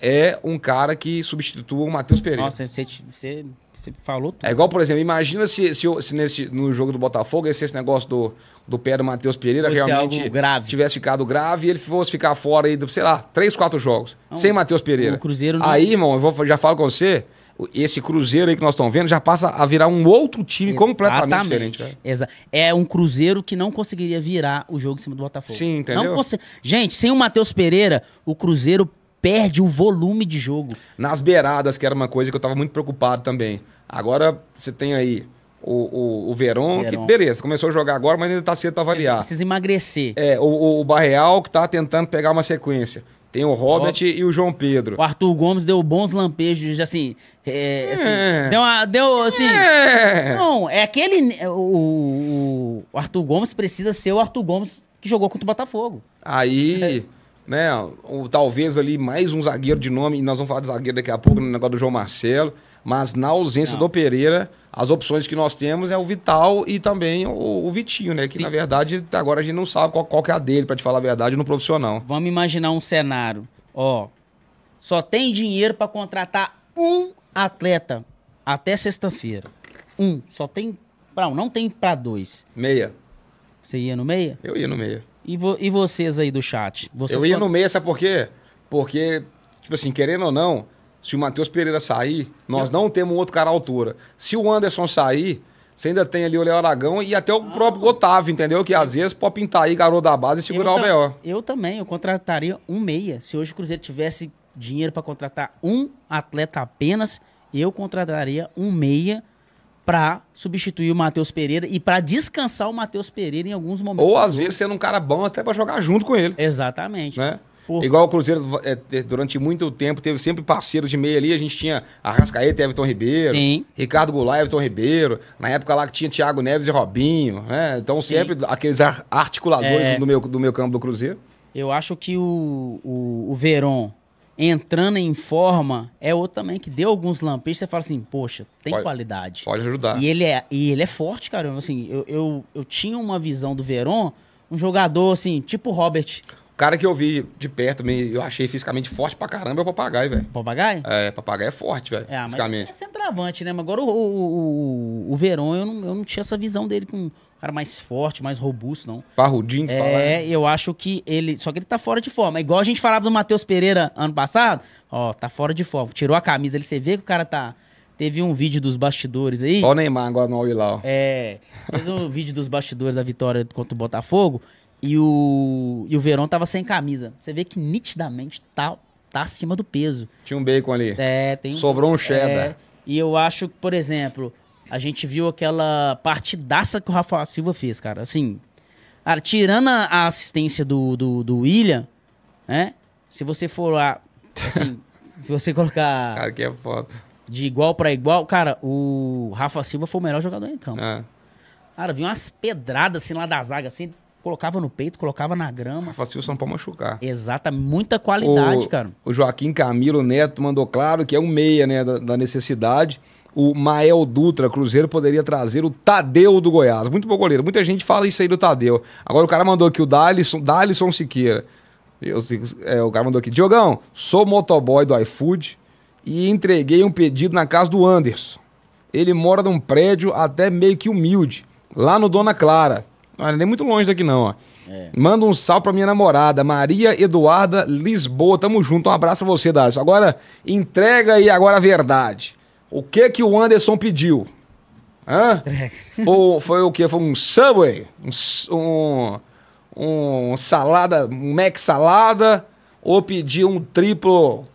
é um cara que substitua o Matheus Pereira. Nossa, você, você você falou tudo. É igual, por exemplo, imagina se, se, se nesse, no jogo do Botafogo esse, esse negócio do, do pé do Matheus Pereira fosse realmente tivesse ficado grave e ele fosse ficar fora aí, do, sei lá, três, quatro jogos, não, sem Matheus Pereira. O Cruzeiro não... Aí, irmão, eu vou, já falo com você, esse Cruzeiro aí que nós estamos vendo já passa a virar um outro time Exatamente. completamente diferente. Né? Exa é um Cruzeiro que não conseguiria virar o jogo em cima do Botafogo. Sim, entendeu? Não Gente, sem o Matheus Pereira, o Cruzeiro perde o volume de jogo. Nas beiradas, que era uma coisa que eu tava muito preocupado também. Agora você tem aí o, o, o Verón, que beleza, começou a jogar agora, mas ainda tá cedo para avaliar. Precisa emagrecer. É, o, o Barreal, que tá tentando pegar uma sequência. Tem o Robert e o João Pedro. O Arthur Gomes deu bons lampejos, assim. É, é. Assim, deu, uma, deu assim. É. Não, é aquele. O, o, Arthur Gomes precisa ser o Arthur Gomes que jogou contra o Botafogo. Aí. É né? Ou, talvez ali mais um zagueiro de nome, e nós vamos falar de zagueiro daqui a pouco no negócio do João Marcelo. Mas na ausência Não. do Pereira, as opções que nós temos é o Vital e também o, o Vitinho, né? Que Sim. na verdade agora a gente não sabe qual, qual que é a dele, para te falar a verdade, no profissional. Vamos imaginar um cenário. Ó, só tem dinheiro para contratar um atleta até sexta-feira. Um. Só tem para um, não tem para dois. Meia. Você ia no meia? Eu ia no meia. E, vo e vocês aí do chat? Vocês eu ia no meio, sabe por quê? Porque, tipo assim, querendo ou não, se o Matheus Pereira sair, nós eu... não temos outro cara à altura. Se o Anderson sair, você ainda tem ali o Léo Aragão e até o ah, próprio Otávio, entendeu? Que às vezes pode pintar aí garoto da base e segurar o melhor. Eu também, eu contrataria um meia. Se hoje o Cruzeiro tivesse dinheiro para contratar um atleta apenas, eu contrataria um meia para substituir o Matheus Pereira e para descansar o Matheus Pereira em alguns momentos. Ou às vezes sendo um cara bom até para jogar junto com ele. Exatamente. Né? Por... Igual o Cruzeiro, é, durante muito tempo, teve sempre parceiro de meia ali. A gente tinha Arrascaeta e Everton Ribeiro, Sim. Ricardo Goulart e Everton Ribeiro. Na época lá que tinha Thiago Neves e Robinho. Né? Então sempre Sim. aqueles articuladores é... do, meu, do meu campo do Cruzeiro. Eu acho que o, o, o Veron entrando em forma, é outro também que deu alguns lampejos, você fala assim, poxa, tem pode, qualidade. Pode ajudar. E ele é, e ele é forte, cara. Assim, eu, eu, eu tinha uma visão do Veron, um jogador assim, tipo Robert. O cara que eu vi de perto, eu achei fisicamente forte pra caramba, é o Papagaio, velho. Papagaio? É, Papagaio é forte, velho, é, fisicamente. Mas é centroavante, né? Mas agora o, o, o, o Veron, eu não, eu não tinha essa visão dele com cara mais forte, mais robusto, não. Parrudinho, É, fala, né? eu acho que ele. Só que ele tá fora de forma. É igual a gente falava do Matheus Pereira ano passado, ó, tá fora de forma. Tirou a camisa, ele, você vê que o cara tá. Teve um vídeo dos bastidores aí. Ó o Neymar agora no Al-Hilal. É. Fez um vídeo dos bastidores da vitória contra o Botafogo. E o, e o Verão tava sem camisa. Você vê que nitidamente tá, tá acima do peso. Tinha um bacon ali. É, tem um... Sobrou um é, cheddar. É, e eu acho, por exemplo, a gente viu aquela partidaça que o Rafa Silva fez, cara. Assim, cara, tirando a assistência do, do, do William, né? Se você for lá, assim, se você colocar... Cara, que é foda. De igual para igual, cara, o Rafa Silva foi o melhor jogador em campo. É. Cara, vinha umas pedradas assim lá da zaga, assim, colocava no peito, colocava na grama. Rafa Silva só não pode machucar. Exata, muita qualidade, o, cara. O Joaquim Camilo Neto mandou claro que é um meia, né, da, da necessidade o Mael Dutra, Cruzeiro, poderia trazer o Tadeu do Goiás. Muito bom goleiro. Muita gente fala isso aí do Tadeu. Agora o cara mandou aqui o Dalisson, Dalisson Siqueira. Eu, é, o cara mandou aqui, Diogão, sou motoboy do iFood e entreguei um pedido na casa do Anderson. Ele mora num prédio até meio que humilde, lá no Dona Clara. Não é nem muito longe daqui não, ó. É. Manda um salve pra minha namorada, Maria Eduarda Lisboa. Tamo junto, um abraço pra você, Dalisson. Agora, entrega aí agora a verdade. O que que o Anderson pediu? Hã? Ou foi o que? Foi um Subway? Um, um, um salada, um Mac salada? Ou pediu um triplo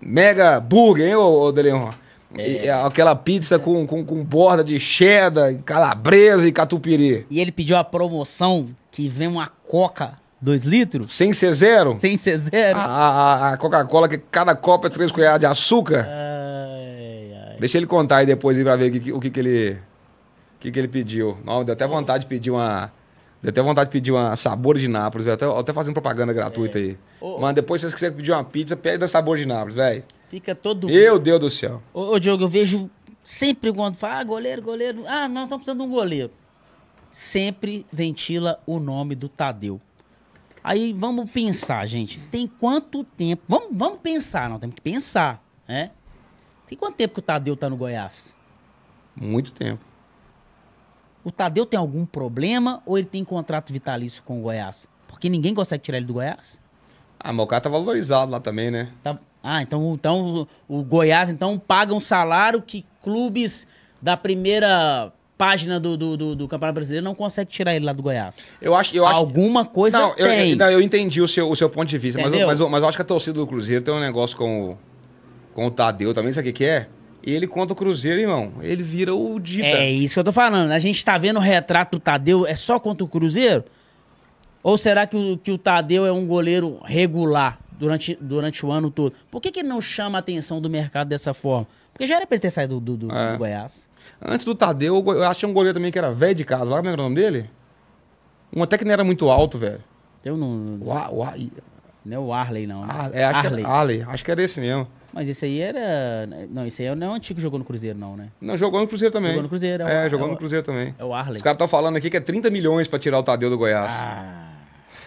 mega burger, hein, ô, ô Deleon? É. Aquela pizza com, com, com, borda de cheddar, calabresa e catupiry. E ele pediu a promoção que vem uma coca 2 litros? Sem ser zero? Sem ser zero. A, a, a Coca-Cola, que cada copa é 3 colheres de açúcar? Ah. É. Deixa ele contar aí depois aí pra ver o que, o que, que ele. O que, que ele pediu. Não, deu até vontade de pedir uma. Deu até vontade de pedir uma sabor de Nápoles, até, até fazendo propaganda gratuita é. aí. Ô, Mas depois, se você quiser pedir uma pizza, pede da sabor de Nápoles, velho. Fica todo. Meu Deus do céu. Ô, ô, Diogo, eu vejo sempre quando fala, ah, goleiro, goleiro. Ah, não estamos precisando de um goleiro. Sempre ventila o nome do Tadeu. Aí vamos pensar, gente. Tem quanto tempo? Vamos, vamos pensar, não temos que pensar, né? Tem quanto tempo que o Tadeu tá no Goiás? Muito tempo. O Tadeu tem algum problema ou ele tem contrato vitalício com o Goiás? Porque ninguém consegue tirar ele do Goiás? Ah, mas o cara tá valorizado lá também, né? Tá... Ah, então, então o Goiás então paga um salário que clubes da primeira página do, do, do, do Campeonato Brasileiro não consegue tirar ele lá do Goiás. Eu acho, eu acho alguma coisa não, tem. Eu, eu, não, eu entendi o seu, o seu ponto de vista, mas eu, mas eu, mas, eu, acho que a torcida do Cruzeiro tem um negócio com o, com o Tadeu também, sabe o que, é? ele conta o Cruzeiro, irmão. Ele vira o Dida. É isso que eu tô falando. A gente tá vendo o retrato do Tadeu, é só contra o Cruzeiro? Ou será que o, que o Tadeu é um goleiro regular durante, durante o ano todo? Por que, que ele não chama a atenção do mercado dessa forma? Porque já era pra ele ter saído do, do, é. do Goiás. Antes do Tadeu, eu achei um goleiro também que era velho de casa. Lá como é era é o nome dele? Um até que não era muito alto, velho. Eu não. O, Não é o Arley, não. é, acho Arley. Que era, Arley. Acho que era esse mesmo. Mas esse aí era. Né, não, esse aí não é o antigo que jogou no Cruzeiro, não, né? Não, jogou no Cruzeiro também. Jogou no Cruzeiro, é. O... é jogou é o... no Cruzeiro também. É o Arley. Os caras estão falando aqui que é 30 milhões para tirar o Tadeu do Goiás.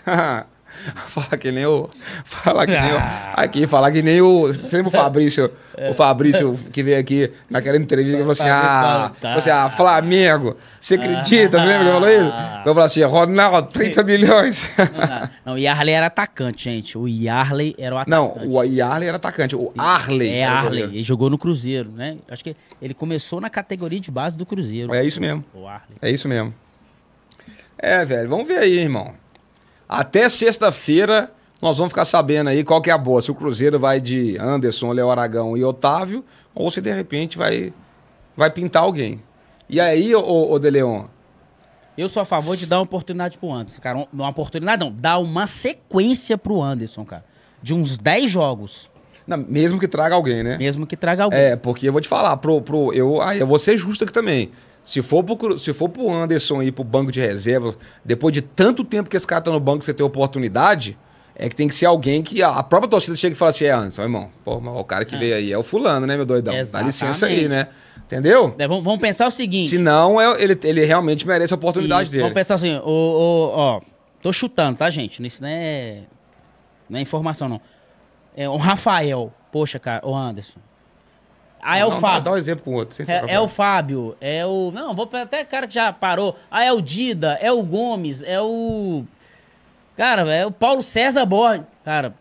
Ah. Falar que nem o. Falar que nem o. Ah. Aqui, falar que nem o. Você lembra o Fabrício? o Fabrício que veio aqui naquela entrevista que falou assim: ah, falou assim, ah, Flamengo, você acredita? Ah. Você lembra que falou isso? Eu falei assim: Ronaldo, 30 milhões. Não, o Yarley era atacante, gente. O Yarley era o atacante. Não, o Yarley era atacante. O Arley. É, Arley. Ele jogou no Cruzeiro, né? Acho que ele começou na categoria de base do Cruzeiro. É isso mesmo. O Arley. É isso mesmo. É, velho, vamos ver aí, irmão. Até sexta-feira nós vamos ficar sabendo aí qual que é a boa. Se o Cruzeiro vai de Anderson, Léo Aragão e Otávio, ou se de repente vai, vai pintar alguém. E aí, ô, ô Leon? eu sou a favor de dar uma oportunidade pro Anderson, cara. Uma oportunidade não, dar uma sequência pro Anderson, cara. De uns 10 jogos. Não, mesmo que traga alguém, né? Mesmo que traga alguém. É, porque eu vou te falar, pro, pro, eu, aí ah, eu vou ser justo aqui também. Se for pro, se for pro Anderson ir pro banco de reservas, depois de tanto tempo que esse cara tá no banco, você tem oportunidade, é que tem que ser alguém que a, a própria torcida chega e fala assim: é, Anderson, irmão, pô, mas o cara que é. veio aí é o fulano, né, meu doidão? Exatamente. Dá licença aí, né? Entendeu? É, vamos, vamos, pensar o seguinte. Se não, é, ele, ele realmente merece a oportunidade Isso, dele. Vamos pensar assim, o, o, ó, tô chutando, tá, gente? Isso não é, não é informação, não. É, o Rafael, poxa, cara, o Anderson. Ah, é o não, Fábio. Dá, um exemplo com outro. É, é, o Fábio, é o. Não, vou até cara que já parou. Ah, é o Dida, é o Gomes, é o. Cara, é o Paulo César Borges. Cara,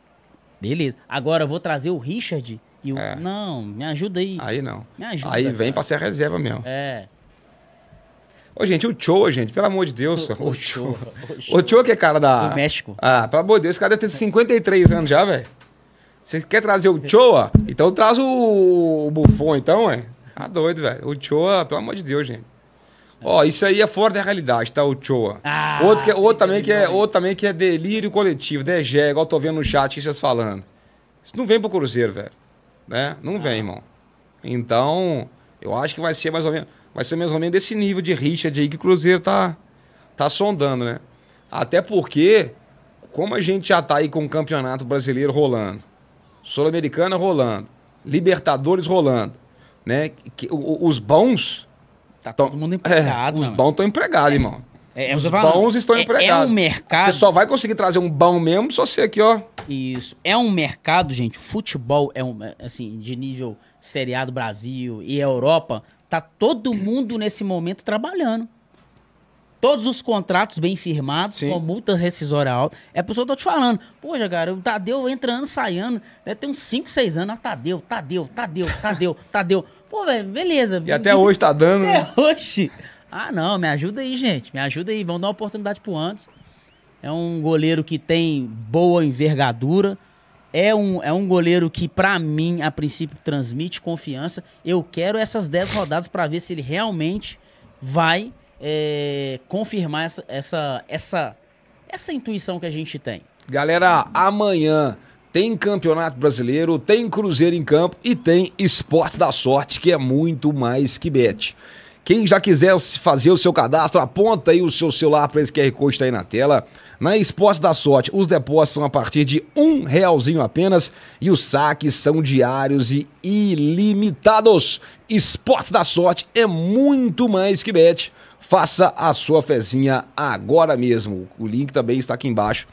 beleza. Agora eu vou trazer o Richard e o. É. Não, me ajuda aí. Aí não. Me ajuda. Aí vem cara. pra ser a reserva mesmo. É. Ô, gente, o Cho, gente, pelo amor de Deus. O, o, Cho. O Cho que é cara da. Do México. Ah, pelo amor de Deus, o cara deve ter 53 anos já, velho. Você quer trazer o Choa? Então traz o, Buffon, então, é. Tá doido, velho. O Choa, pelo amor de Deus, gente. Ó, isso aí é fora da realidade, tá? O Choa. Ah, outro, que, é, outro, também que é, outro também que é delírio coletivo, degé, né, igual tô vendo no chat que vocês falando. Isso não vem pro Cruzeiro, velho. Né? Não vem, ah. irmão. Então, eu acho que vai ser mais ou menos. Vai ser mais ou menos desse nível de Richard aí que o Cruzeiro tá, tá sondando, né? Até porque, como a gente já tá aí com o campeonato brasileiro rolando, Sul-Americana rolando, Libertadores rolando, né? Que, o, os bons. Tá todo mundo é, empregado. É, os né, bons estão empregados, é, irmão. É, os bons estão empregados. É, é um mercado. Você só vai conseguir trazer um bom mesmo só você aqui, ó. Isso. É um mercado, gente. Futebol é um, é, assim, de nível seriado Brasil e Europa. Tá todo mundo nesse momento trabalhando. Todos os contratos bem firmados, Sim. com multa rescisória alta. É por isso que eu tô te falando. Poxa, cara, o Tadeu entrando, saindo. Deve né, ter uns 5, 6 anos. Ah, Tadeu, Tadeu, Tadeu, Tadeu, Tadeu. Pô, velho, beleza. E até hoje tá dando. É, hoje. Ah, não, me ajuda aí, gente. Me ajuda aí. Vamos dar uma oportunidade pro antes. É um goleiro que tem boa envergadura. É um, é um goleiro que, para mim, a princípio, transmite confiança. Eu quero essas 10 rodadas para ver se ele realmente vai é, confirmar essa, essa, essa, essa intuição que a gente tem. Galera, amanhã tem Campeonato Brasileiro, tem Cruzeiro em Campo e tem Esporte da Sorte, que é muito mais que bet. Quem já quiser fazer o seu cadastro, aponta aí o seu celular para esse QR Code está aí na tela. Na Esporte da Sorte, os depósitos são a partir de um realzinho apenas e os saques são diários e ilimitados. Esporte da Sorte é muito mais que bet. Faça a sua fezinha agora mesmo. O link também está aqui embaixo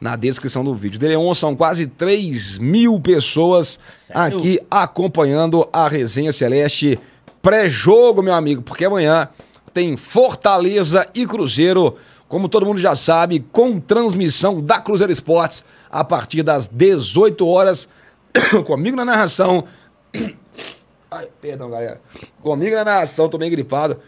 na descrição do vídeo. Deleon, são quase 3 mil pessoas Sério? aqui acompanhando a Resenha Celeste pré-jogo, meu amigo, porque amanhã tem Fortaleza e Cruzeiro, como todo mundo já sabe, com transmissão da Cruzeiro Esportes a partir das 18 horas, comigo na narração. Ai, perdão, galera. Comigo na narração, tô meio gripado.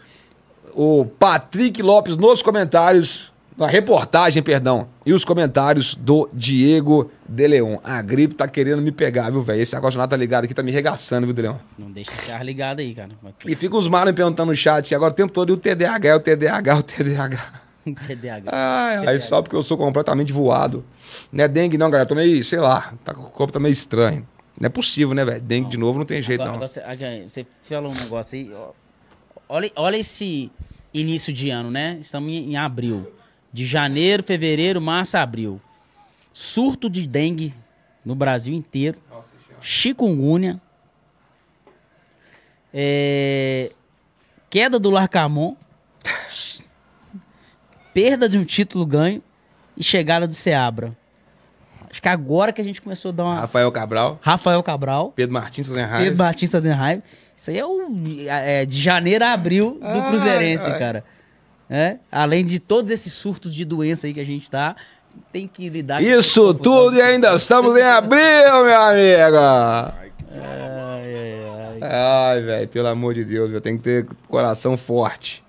O Patrick Lopes nos comentários, a reportagem, perdão, e os comentários do Diego Deleon. A gripe tá querendo me pegar, viu, velho? Esse ar tá ligado aqui, tá me regaçando, viu, Deleon? Não deixa o carro ligado aí, cara. E fica os malos me perguntando no chat agora o tempo todo, e o TDAH, é o TDAH, é o TDAH. TDAH. Ai, TDAH. Aí só porque eu sou completamente voado. Não é dengue, não, galera. tô meio, sei lá, tá, com o corpo tá meio estranho. Não é possível, né, velho? Dengue de novo não tem jeito, agora, não. você falou um negócio aí. Olha, olha esse início de ano, né? Estamos em abril de janeiro, fevereiro, março, abril. Surto de dengue no Brasil inteiro. Chikungunya. É, queda do Larcamon. perda de um título ganho e chegada do Seabra. Acho que agora que a gente começou a dar uma. Rafael Cabral. Rafael Cabral. Pedro Martins Sazenheim. Pedro Martins Sazenheim. Isso aí é, o, é de janeiro a abril do ah, Cruzeirense, ai. cara né? Além de todos esses surtos de doença aí que a gente tá, tem que lidar Isso tudo e ainda estamos em abril, meu amigo! Ai, ai, ai. velho, pelo amor de Deus, eu tenho que ter coração forte.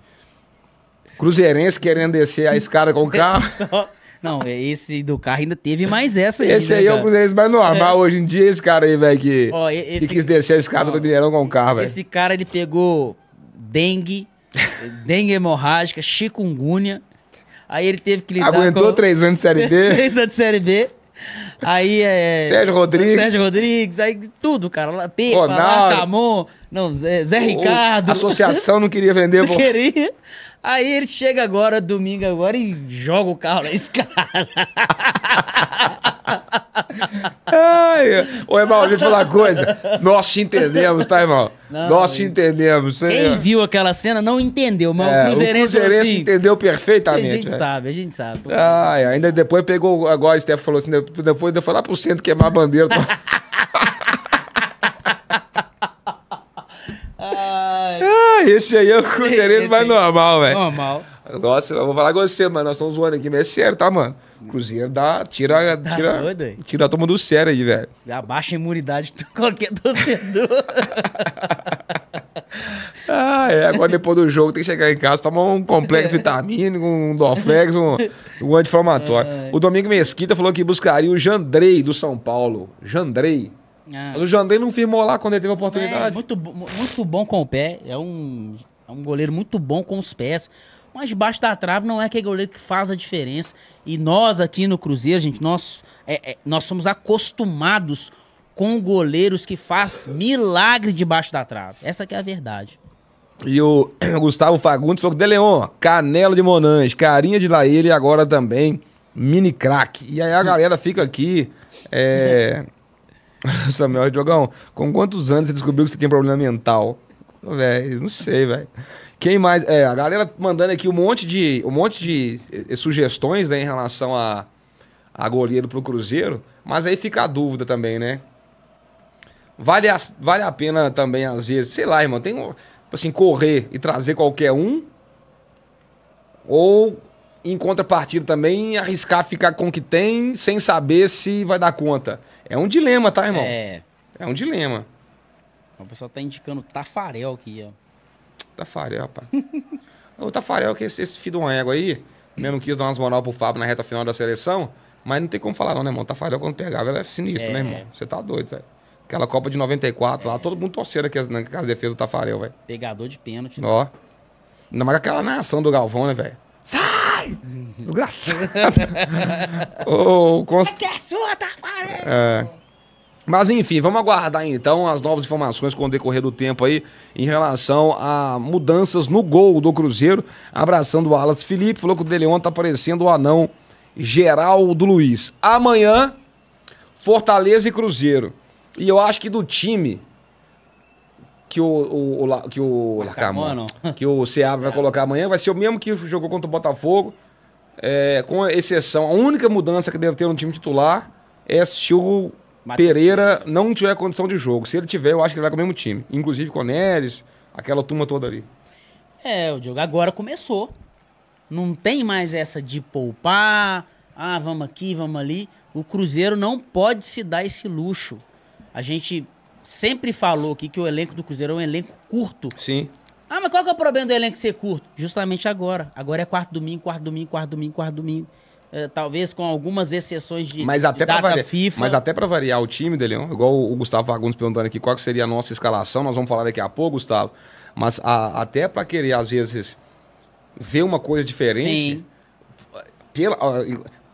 Cruzeirense querendo descer a escada com o carro. Não, é, esse do carro ainda teve mais essa aí. Esse né, aí é o Cruzeirense mais normal é. hoje em dia, esse cara aí, velho, que, que quis descer a escada Ó, do Mineirão com o carro, velho. Esse cara, ele pegou dengue, dengue hemorrágica, chikungunya. Aí ele teve que lidar Aguentou com... três anos de Série B. três anos de Série B. Aí é. Sérgio Rodrigues. Sérgio Rodrigues, aí tudo, cara. Pepa, Ronaldo. não, Zé, Zé Ricardo. O, associação não queria vender, não queria. Aí ele chega agora, domingo agora, e joga o carro nesse cara. Oi ô, irmão, deixa eu te falar uma coisa. Nós te entendemos, tá, irmão? Não, Nós te entendemos. Quem é. viu aquela cena não entendeu, mas é, o Cruzeirense, o Cruzeirense assim, entendeu perfeitamente. A gente né? sabe, a gente sabe. Ai, ah, é, ainda depois pegou, agora o Steph falou assim, depois ainda foi lá pro centro queimar a bandeira. Tá? Ai. Ah, esse aí é o Cruzeirense mais normal, velho. Normal. Nossa, eu vou falar com você, mano. Nós estamos zoando aqui, mas é sério, tá, mano? Cruzeiro dá, tira, tá tira, doido, tira a toma do sério aí, velho. Abaixa a imunidade de qualquer torcedor. ah, é. Agora depois do jogo tem que chegar em casa, tomar um complexo vitamínico, um Dorflex, um, um anti-inflamatório. É. O Domingo Mesquita falou que buscaria o Jandrei do São Paulo. Jandrei. Ah. Mas o Jandrei não firmou lá quando ele teve a oportunidade. É, muito, muito bom com o pé. É um, é um goleiro muito bom com os pés mas debaixo da trave não é aquele goleiro que faz a diferença. E nós aqui no Cruzeiro, gente, nós, é, é, nós somos acostumados com goleiros que faz milagre debaixo da trave. Essa que é a verdade. E o Gustavo Fagundes falou que De canela de Monange, carinha de Laíra e agora também mini craque. E aí a galera fica aqui. É... Samuel Diogão, com quantos anos você descobriu que você tem problema mental? Velho, não sei, velho. Quem mais? É, a galera mandando aqui um monte de, um monte de eh, sugestões né, em relação a, a goleiro pro Cruzeiro, mas aí fica a dúvida também, né? Vale a, vale a pena também, às vezes, sei lá, irmão, tem assim, correr e trazer qualquer um. Ou, em contrapartida também, arriscar ficar com o que tem sem saber se vai dar conta. É um dilema, tá, irmão? É. É um dilema. O pessoal tá indicando Tafarel aqui, ó. Tafarel, rapaz. o Tafarel, que esse, esse filho de uma égua aí, mesmo quis dar umas moral pro Fábio na reta final da seleção, mas não tem como falar não, né, irmão? O Tafarel, quando pegava, era sinistro, né, é. né, irmão? Você tá doido, velho. Aquela Copa de 94 é. lá, todo mundo torcendo aqui naquelas né, defesas do Tafarel, velho. Pegador de pênalti. Né? Ó. Ainda mais aquela nação do Galvão, né, velho? Sai! Desgraçado! Ô, oh, const... É que é sua, Tafarel! É. Mas enfim, vamos aguardar então as novas informações com o decorrer do tempo aí em relação a mudanças no gol do Cruzeiro. Abraçando o Alas Felipe, falou que o Deleon tá parecendo o anão Geraldo Luiz. Amanhã, Fortaleza e Cruzeiro. E eu acho que do time que o, o, o que o que o Seabra vai é. colocar amanhã vai ser o mesmo que jogou contra o Botafogo, é, com exceção. A única mudança que deve ter no time titular é se o Mateus Pereira não tiver condição de jogo. Se ele tiver, eu acho que ele vai com o mesmo time. Inclusive com o Neres, aquela turma toda ali. É, o Diogo agora começou. Não tem mais essa de poupar, ah, vamos aqui, vamos ali. O Cruzeiro não pode se dar esse luxo. A gente sempre falou aqui que o elenco do Cruzeiro é um elenco curto. Sim. Ah, mas qual que é o problema do elenco ser curto? Justamente agora. Agora é quarto domingo, quarto domingo, quarto domingo, quarto domingo. Eh, talvez com algumas exceções de, mas até de data variar, FIFA. Mas até para variar o time, dele, igual o Gustavo Fagundes perguntando aqui qual seria a nossa escalação, nós vamos falar daqui a pouco, Gustavo. Mas a, até para querer, às vezes, ver uma coisa diferente, pela,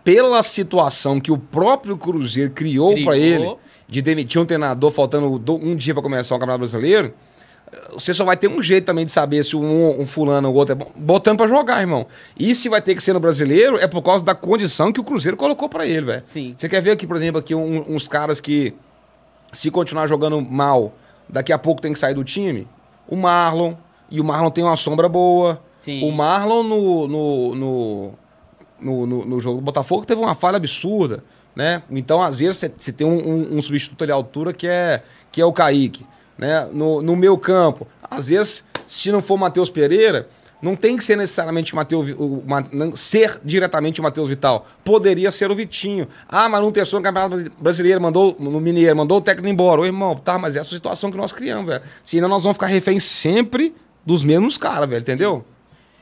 pela situação que o próprio Cruzeiro criou, criou. para ele, de demitir um treinador faltando um dia para começar o Campeonato Brasileiro, você só vai ter um jeito também de saber se um, um fulano ou outro é bom. Botando pra jogar, irmão. E se vai ter que ser no brasileiro, é por causa da condição que o Cruzeiro colocou para ele, velho. Sim. Você quer ver aqui, por exemplo, aqui um, uns caras que, se continuar jogando mal, daqui a pouco tem que sair do time? O Marlon. E o Marlon tem uma sombra boa. Sim. O Marlon no, no, no, no, no, no jogo do Botafogo teve uma falha absurda, né? Então, às vezes, você tem um, um, um substituto ali à altura que é, que é o Kaique né, no, no meu campo. Às vezes, se não for Matheus Pereira, não tem que ser necessariamente Mateus, o, o, ser diretamente o Matheus Vital. Poderia ser o Vitinho. Ah, mas não testou no Campeonato Brasileiro, mandou no Mineiro, mandou o técnico embora. Ô, irmão, tá, mas é essa situação que nós criamos, velho. Senão nós vamos ficar refém sempre dos mesmos caras, velho, entendeu?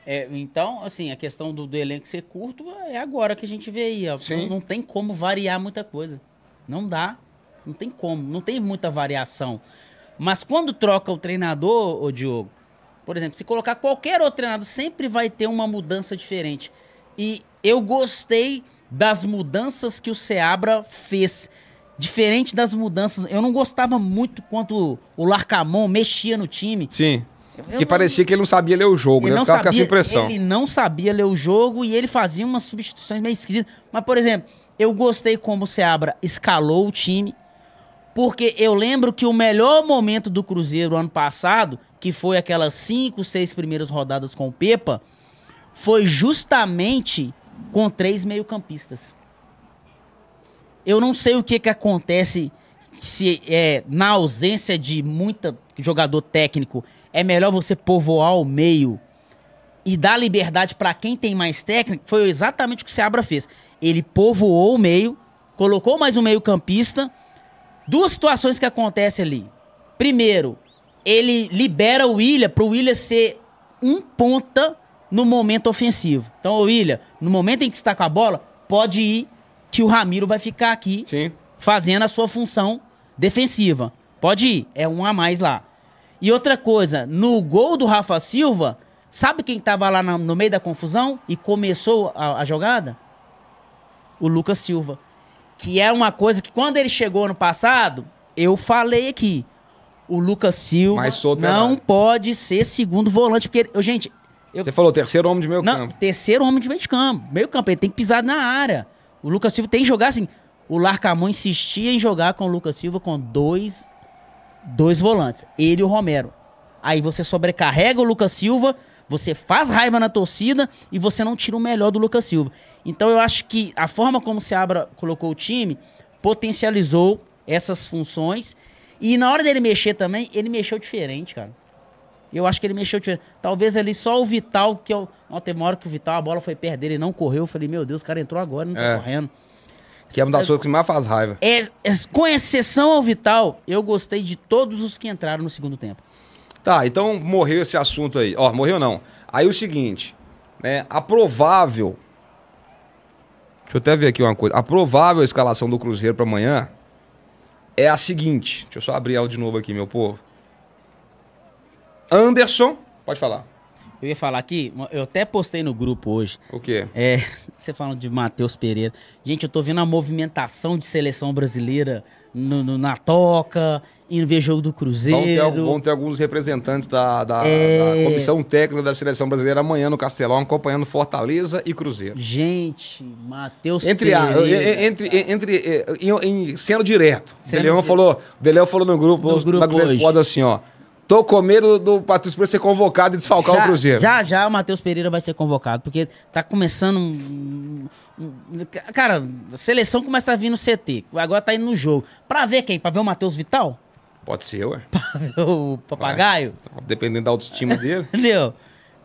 É, então, assim, a questão do, do, elenco ser curto é agora que a gente vê aí. Ó. Sim. Não, não tem como variar muita coisa. Não dá. Não tem como. Não tem muita variação. Mas quando troca o treinador, o Diogo, por exemplo, se colocar qualquer outro treinador, sempre vai ter uma mudança diferente. E eu gostei das mudanças que o Seabra fez. Diferente das mudanças, eu não gostava muito quanto o Larcamon mexia no time. Sim. Eu, que eu, parecia que ele não sabia ler o jogo, ele né? Não Ficava com essa impressão. Ele não sabia ler o jogo e ele fazia umas substituições meio esquisitas. Mas, por exemplo, eu gostei como o Seabra escalou o time. Porque eu lembro que o melhor momento do Cruzeiro ano passado, que foi aquelas cinco, seis primeiras rodadas com o Pepa, foi justamente com três meio-campistas. Eu não sei o que, que acontece se é, na ausência de muito jogador técnico, é melhor você povoar o meio e dar liberdade para quem tem mais técnico. Foi exatamente o que o Seabra fez. Ele povoou o meio, colocou mais um meio-campista Duas situações que acontecem ali. Primeiro, ele libera o Willian para o Willian ser um ponta no momento ofensivo. Então, o Willian, no momento em que está com a bola, pode ir que o Ramiro vai ficar aqui Sim. fazendo a sua função defensiva. Pode ir, é um a mais lá. E outra coisa, no gol do Rafa Silva, sabe quem estava lá no, meio da confusão e começou a, a jogada? O Lucas Silva. Que é uma coisa que quando ele chegou no passado, eu falei aqui. O Lucas Silva não pode ser segundo volante, porque, ele, gente. Eu, Você falou terceiro homem de meio não, campo. Terceiro homem de meio de campo. Meio campo, ele tem que pisar na área. O Lucas Silva tem que jogar assim. O Larcamão insistia em jogar com o Lucas Silva com dois, dois volantes. Ele e o Romero. Aí você sobrecarrega o Lucas Silva você faz raiva na torcida e você não tira o melhor do Lucas Silva. Então eu acho que a forma como o abra colocou o time potencializou essas funções. E na hora dele mexer também, ele mexeu diferente, cara. Eu acho que ele mexeu diferente. Talvez ali só o Vital, que eu. Não, teve uma hora que o Vital, a bola foi perder, ele não correu. Eu falei, meu Deus, o cara entrou agora, não tá é. correndo. Que é uma das coisas que mais faz raiva. É, é, com exceção ao Vital, eu gostei de todos os que entraram no segundo tempo. Tá, então morreu esse assunto aí. Ó, morreu não. Aí o seguinte, né? A provável. Deixa eu até ver aqui uma coisa. A provável escalação do Cruzeiro para amanhã é a seguinte. Deixa eu só abrir ela de novo aqui, meu povo. Anderson, pode falar. Eu ia falar aqui, eu até postei no grupo hoje. O quê? É, você falando de Matheus Pereira. Gente, eu tô vendo a movimentação de seleção brasileira no, no, na toca, em ver jogo do Cruzeiro. Vão ter, vão ter alguns representantes da, da, é... da, comissão técnica da seleção brasileira amanhã no Castelão, acompanhando Fortaleza e Cruzeiro. Gente, Matheus entre, Pereira, é, é, entre, é, entre, entre em, em, sendo direto, O Deleão, Falou, falou no grupo, no grupo na assim, ó. Tô com medo do Matheus Pereira ser convocado e desfalcar já, o Cruzeiro. Já, já o Matheus Pereira vai ser convocado, porque tá começando um, um, Cara, a seleção começa a vir no CT, agora tá indo no jogo. Pra ver quem? Pra ver o Matheus Vital? Pode ser, ué. Pra ver o Papagaio? Vai. Então, dependendo da autoestima dele. Entendeu?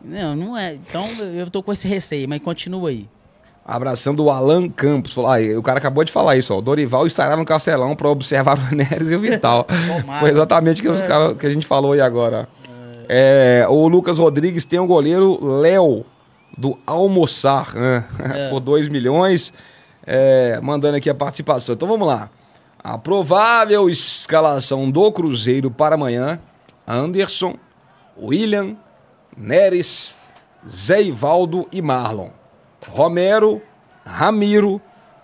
Não, não é. Então eu tô com esse receio, mas continua aí. Abraçando o Alan Campos. Falou, ah, o cara acabou de falar isso, ó. O Dorival estará no Castelão para observar o Neres e o Vital. Foi exatamente o que, é. que a gente falou aí agora. É, o Lucas Rodrigues tem um goleiro Léo, do Almoçar, né? é. por 2 milhões, é, mandando aqui a participação. Então vamos lá. A provável escalação do Cruzeiro para amanhã: Anderson, William, Neres, Zé Ivaldo e Marlon. Romero, Ramiro,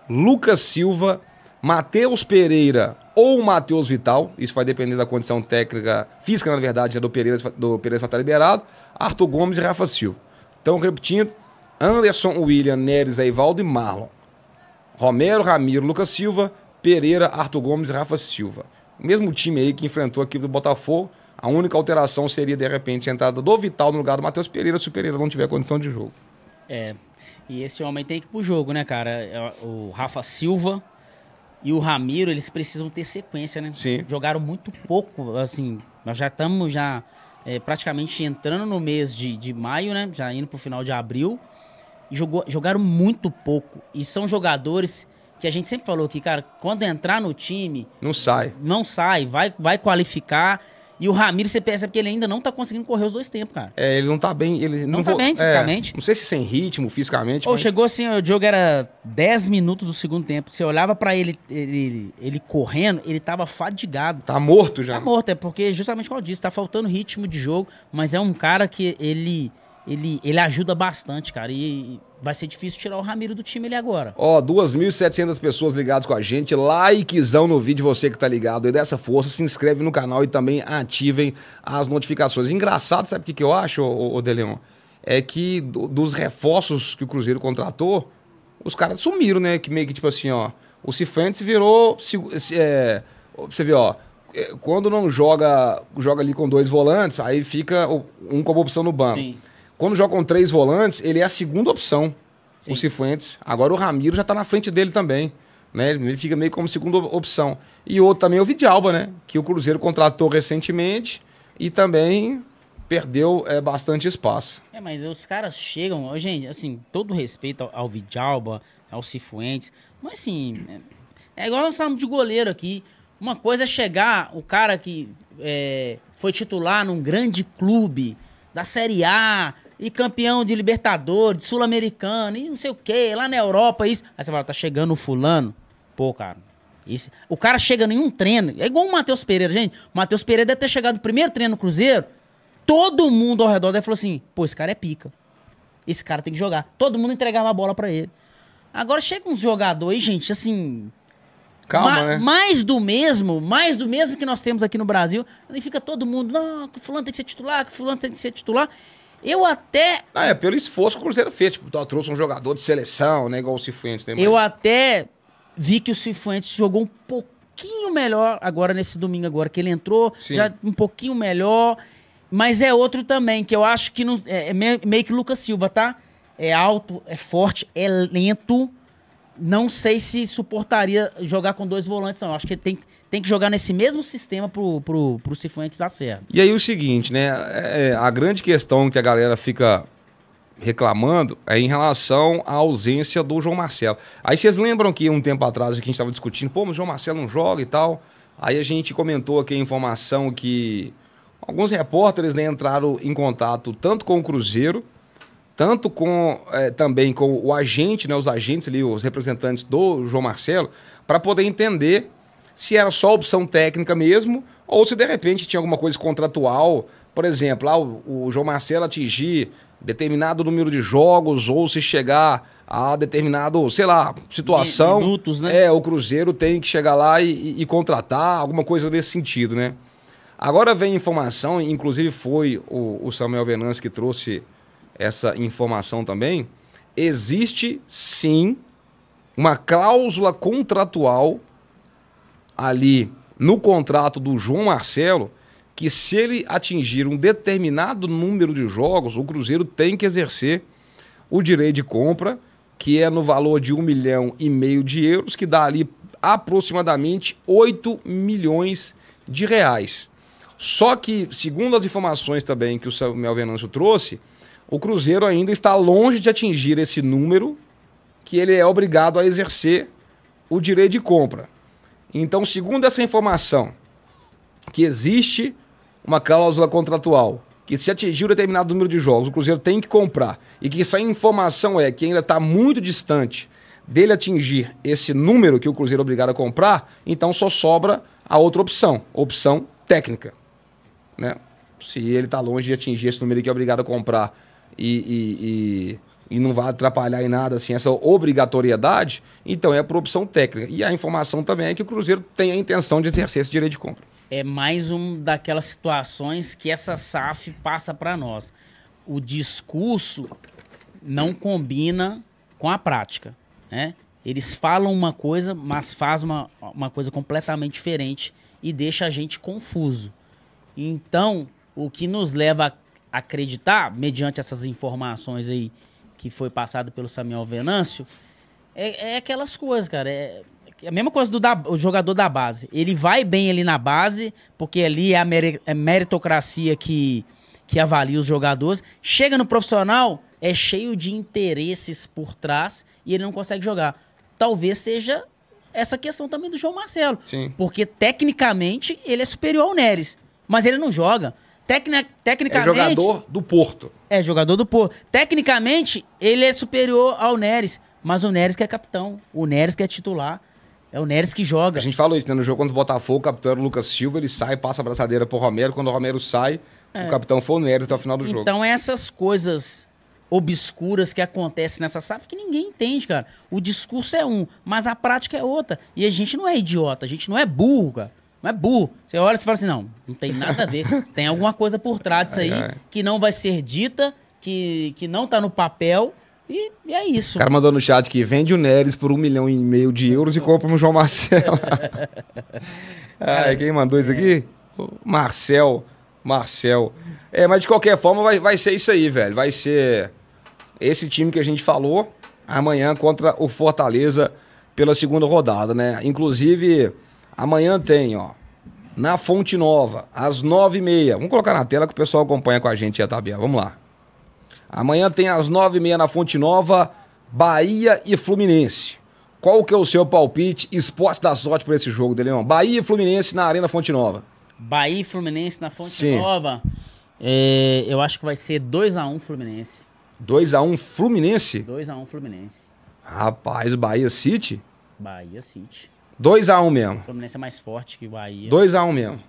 Lucas Silva, Matheus Pereira ou Matheus Vital, isso vai depender da condição técnica, física, na verdade, né, do Pereira, do Pereira estar liberado, Arthur Gomes e Rafa Silva. Então, repetindo, Anderson, William, Neres, Eivaldo e Marlon. Romero, Ramiro, Lucas Silva, Pereira, Arthur Gomes e Rafa Silva. Mesmo time aí que enfrentou a equipe do Botafogo, a única alteração seria, de repente, a entrada do Vital no lugar do Matheus Pereira, se o Pereira não tiver condição de jogo. É, e esse homem tem que ir pro jogo, né, cara? É, o Rafa Silva e o Ramiro, eles precisam ter sequência, né? Sim. Jogaram muito pouco, assim, nós já estamos já é, praticamente entrando no mês de, de maio, né? Já indo pro final de abril. E jogou, jogaram muito pouco. E são jogadores que a gente sempre falou que, cara, quando entrar no time... Não sai. Não sai, vai, vai qualificar e o Ramiro, você percebe que ele ainda não tá conseguindo correr os dois tempos, cara. É, ele não tá bem. Ele não, não tá vou, bem é, fisicamente. É, não sei se sem ritmo, fisicamente. Ou mas... chegou assim, o jogo era 10 minutos do segundo tempo. Você olhava para ele, ele, ele correndo, ele tava fadigado. Tá morto já. Tá morto, é porque justamente como eu disse, tá faltando ritmo de jogo, mas é um cara que ele ele, ele ajuda bastante, cara. E, Vai ser difícil tirar o Ramiro do time ele agora. Ó, oh, 2.700 pessoas ligadas com a gente. Likezão no vídeo, você que tá ligado. E dessa força, se inscreve no canal e também ativem as notificações. Engraçado, sabe o que, que eu acho, o Deleon? É que do, dos reforços que o Cruzeiro contratou, os caras sumiram, né? Que meio que tipo assim, ó. O Cifantes virou. Se, se, é, você vê, ó é, quando não joga joga ali com dois volantes, aí fica um como opção no banco. Sim. Quando joga com três volantes, ele é a segunda opção, Sim. o Cifuentes. Agora o Ramiro já está na frente dele também. Né? Ele fica meio como segunda opção. E outro também é o Vidalba, né? Que o Cruzeiro contratou recentemente e também perdeu é, bastante espaço. É, mas os caras chegam, gente, assim, todo respeito ao, Vidalba, ao Cifuentes, mas assim, é, é igual nós falamos de goleiro aqui. Uma coisa é chegar o cara que é, foi titular num grande clube, da Série A, e campeão de Libertadores, Sul-Americano, e não sei o quê, lá na Europa, isso. Aí você fala, tá chegando o fulano. Pô, cara, isso. o cara chega em um treino, é igual o Matheus Pereira, gente. O Matheus Pereira deve ter chegado no primeiro treino no Cruzeiro, todo mundo ao redor dele falou assim, pô, esse cara é pica. Esse cara tem que jogar. Todo mundo entregava a bola para ele. Agora chega uns jogadores gente, assim, Calma, Ma né? Mais do mesmo, mais do mesmo que nós temos aqui no Brasil. Aí fica todo mundo, não, que fulano tem que ser titular, que fulano tem que ser titular. Eu até. Ah, é pelo esforço que o Cruzeiro fez. Tipo, tá, trouxe um jogador de seleção, né? Igual o Cifuentes Né, eu até vi que o Cifuentes jogou um pouquinho melhor agora nesse domingo, agora que ele entrou, Sim. já um pouquinho melhor. Mas é outro também, que eu acho que não, é, é meio que Lucas Silva, tá? É alto, é forte, é lento não sei se suportaria jogar com dois volantes, não. acho que tem, tem que jogar nesse mesmo sistema pro, pro, pro Cifuentes dar certo. E aí o seguinte, né? É, é a grande questão que a galera fica reclamando é em relação à ausência do João Marcelo. Aí vocês lembram que um tempo atrás a gente estava discutindo, pô, mas o João Marcelo não joga e tal. Aí a gente comentou aqui a informação que alguns repórteres né, entraram em contato tanto com o Cruzeiro tanto com é, também com o agente, né, os agentes ali, os representantes do João Marcelo, para poder entender se era só opção técnica mesmo ou se de repente tinha alguma coisa contratual, por exemplo, lá ah, o, o João Marcelo atingir determinado número de jogos ou se chegar a determinado, sei lá, situação. Minutos, né? É, o Cruzeiro tem que chegar lá e, e, e contratar, alguma coisa nesse sentido, né? Agora vem informação, inclusive foi o, o Samuel Venâncio que trouxe essa informação também, existe sim uma cláusula contratual ali no contrato do João Marcelo que se ele atingir um determinado número de jogos, o Cruzeiro tem que exercer o direito de compra, que é no valor de um milhão e meio de euros, que dá ali aproximadamente 8 milhões de reais. Só que, segundo as informações também que o Samuel Venâncio trouxe, o Cruzeiro ainda está longe de atingir esse número que ele é obrigado a exercer o direito de compra. Então, segundo essa informação, que existe uma cláusula contratual que se atingir um determinado número de jogos, o Cruzeiro tem que comprar e que essa informação é que ainda está muito distante dele atingir esse número que o Cruzeiro é obrigado a comprar, então só sobra a outra opção, opção técnica. Né? Se ele está longe de atingir esse número que é obrigado a comprar e, e, e, e não vai atrapalhar em nada assim, essa obrigatoriedade, então é por opção técnica. E a informação também é que o Cruzeiro tem a intenção de exercer esse direito de compra. É mais um daquelas situações que essa SAF passa para nós. O discurso não combina com a prática, né? Eles falam uma coisa, mas faz uma, uma coisa completamente diferente e deixa a gente confuso. Então, o que nos leva a acreditar, mediante essas informações aí que foi passado pelo Samuel Venâncio, é, é aquelas coisas, cara. É, é a mesma coisa do da, jogador da base. Ele vai bem ali na base, porque ali é a, é meritocracia que, que avalia os jogadores. Chega no profissional, é cheio de interesses por trás e ele não consegue jogar. Talvez seja essa questão também do João Marcelo. Sim. Porque tecnicamente ele é superior ao Neres, mas ele não joga tecnicamente. É jogador do Porto. É, jogador do Porto. Tecnicamente, ele é superior ao Neres. Mas o Neres que é capitão. O Neres que é titular. É o Neres que joga. A gente falou isso, né? No jogo contra o Botafogo, o capitão era o Lucas Silva, ele sai, passa a braçadeira pro Romero. Quando o Romero sai, é. o capitão foi o Neres até o final do então, jogo. Então, essas coisas obscuras que acontecem nessa SAF que ninguém entende, cara. O discurso é um, mas a prática é outra. E a gente não é idiota, a gente não é burro, cara. Mas é burro. Você olha e fala assim: não, não tem nada a ver. tem alguma coisa por trás disso aí ai, ai. que não vai ser dita, que, que não tá no papel. E, e é isso. O cara mandou no chat que vende o Neres por um milhão e meio de euros e compra um João Marcelo. ai, quem mandou isso aqui? É. O Marcel. Marcel. É, mas de qualquer forma vai, vai ser isso aí, velho. Vai ser esse time que a gente falou amanhã contra o Fortaleza pela segunda rodada, né? Inclusive. Amanhã tem, ó. Na Fonte Nova, às nove e meia. Vamos colocar na tela que o pessoal acompanha com a gente a tabela. Vamos lá. Amanhã tem às nove e meia na Fonte Nova, Bahia e Fluminense. Qual que é o seu palpite, esporte da sorte para esse jogo, Deleon? Bahia e Fluminense na Arena Fonte Nova. Bahia e Fluminense na Fonte Sim. Nova. É, eu acho que vai ser 2x1 um Fluminense. 2x1 um Fluminense? 2x1 um Fluminense. Rapaz, Bahia City? Bahia City. 2x1 um mesmo. O Fluminense é mais forte que o Bahia. 2x1 um mesmo.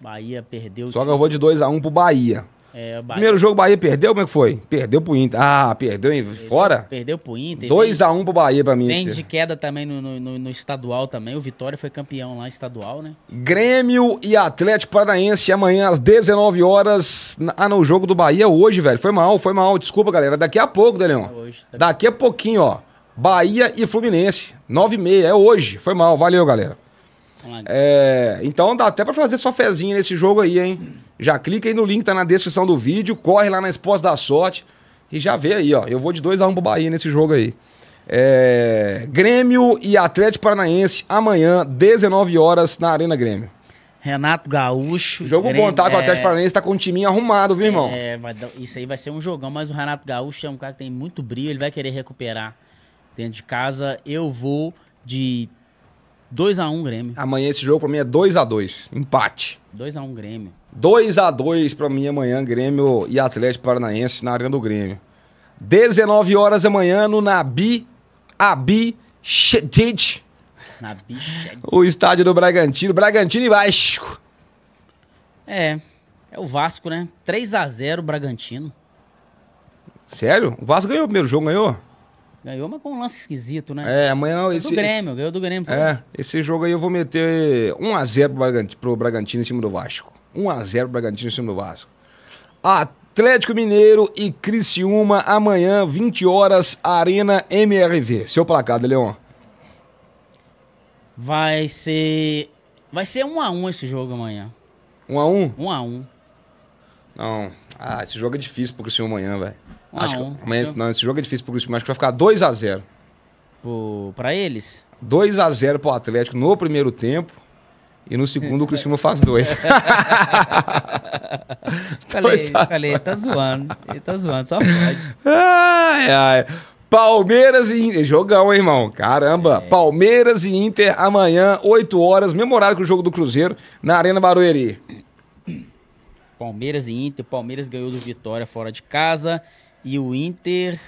Bahia perdeu. Só que eu vou de 2x1 um pro Bahia. É, Bahia. Primeiro jogo, Bahia perdeu? Como é que foi? Perdeu pro Inter. Ah, perdeu, perdeu fora? Perdeu pro Inter. 2x1 um pro Bahia pra mim. Vem de queda também no, no, no, estadual também. O Vitória foi campeão lá estadual, né? Grêmio e Atlético Paranaense amanhã às 19 horas. Ah, no jogo do Bahia hoje, velho. Foi mal, foi mal. Desculpa, galera. Daqui a pouco, Daniel. É hoje, tá... Daqui a pouquinho, ó. Bahia e Fluminense. 9 e meia é hoje. Foi mal, valeu, galera. É, então dá até para fazer sua fezinha nesse jogo aí, hein? Já clica aí no link, tá na descrição do vídeo, corre lá na Esposa da Sorte e já vê aí, ó. Eu vou de 2x1 um pro Bahia nesse jogo aí. É, Grêmio e Atlético Paranaense amanhã, 19 horas na Arena Grêmio. Renato Gaúcho. Jogo Grêmio, bom, tá? Com o Atlético é... Paranaense tá com um timinho arrumado, viu, irmão? É, isso aí vai ser um jogão, mas o Renato Gaúcho é um cara que tem muito brilho, ele vai querer recuperar dentro de casa. Eu vou de 2x1 um, Grêmio. Amanhã esse jogo pra mim é 2x2, dois empate. 2x1 um, Grêmio. 2x2 pra mim amanhã, Grêmio e Atlético Paranaense na Arena do Grêmio. 19 horas amanhã no Nabi Abi Shedid. Nabi Shedid. O estádio do Bragantino. Bragantino e Vasco. É, é o Vasco, né? 3x0 Bragantino. Sério? O Vasco ganhou o primeiro jogo, ganhou? Ganhou, mas com um lance esquisito, né? É, amanhã. Ganhou esse, do Grêmio, esse... ganhou do Grêmio. Foi. É, esse jogo aí eu vou meter 1x0 pro Bragantino em cima do Vasco. 1x0 pro Bragantino em cima do Vasco. Atlético Mineiro e Criciúma amanhã, 20 horas, Arena MRV. Seu placar, Leão? Leon. Vai ser. Vai ser 1x1 esse jogo amanhã. 1x1? 1x1. Não. Ah, esse jogo é difícil pro Criciúma amanhã, velho. Ah, acho que, mas, não, esse jogo é difícil pro Cristiano acho que vai ficar 2x0. Pra eles? 2x0 pro Atlético no primeiro tempo. E no segundo o Cristiano faz dois. falei, falei, tá zoando. Ele tá zoando, só pode. Ai, ai. Palmeiras e Inter. Jogão, hein, irmão? Caramba. É. Palmeiras e Inter amanhã, 8 horas, mesmo horário que o jogo do Cruzeiro, na Arena Barueri. Palmeiras e Inter. Palmeiras ganhou do Vitória fora de casa. E o Inter.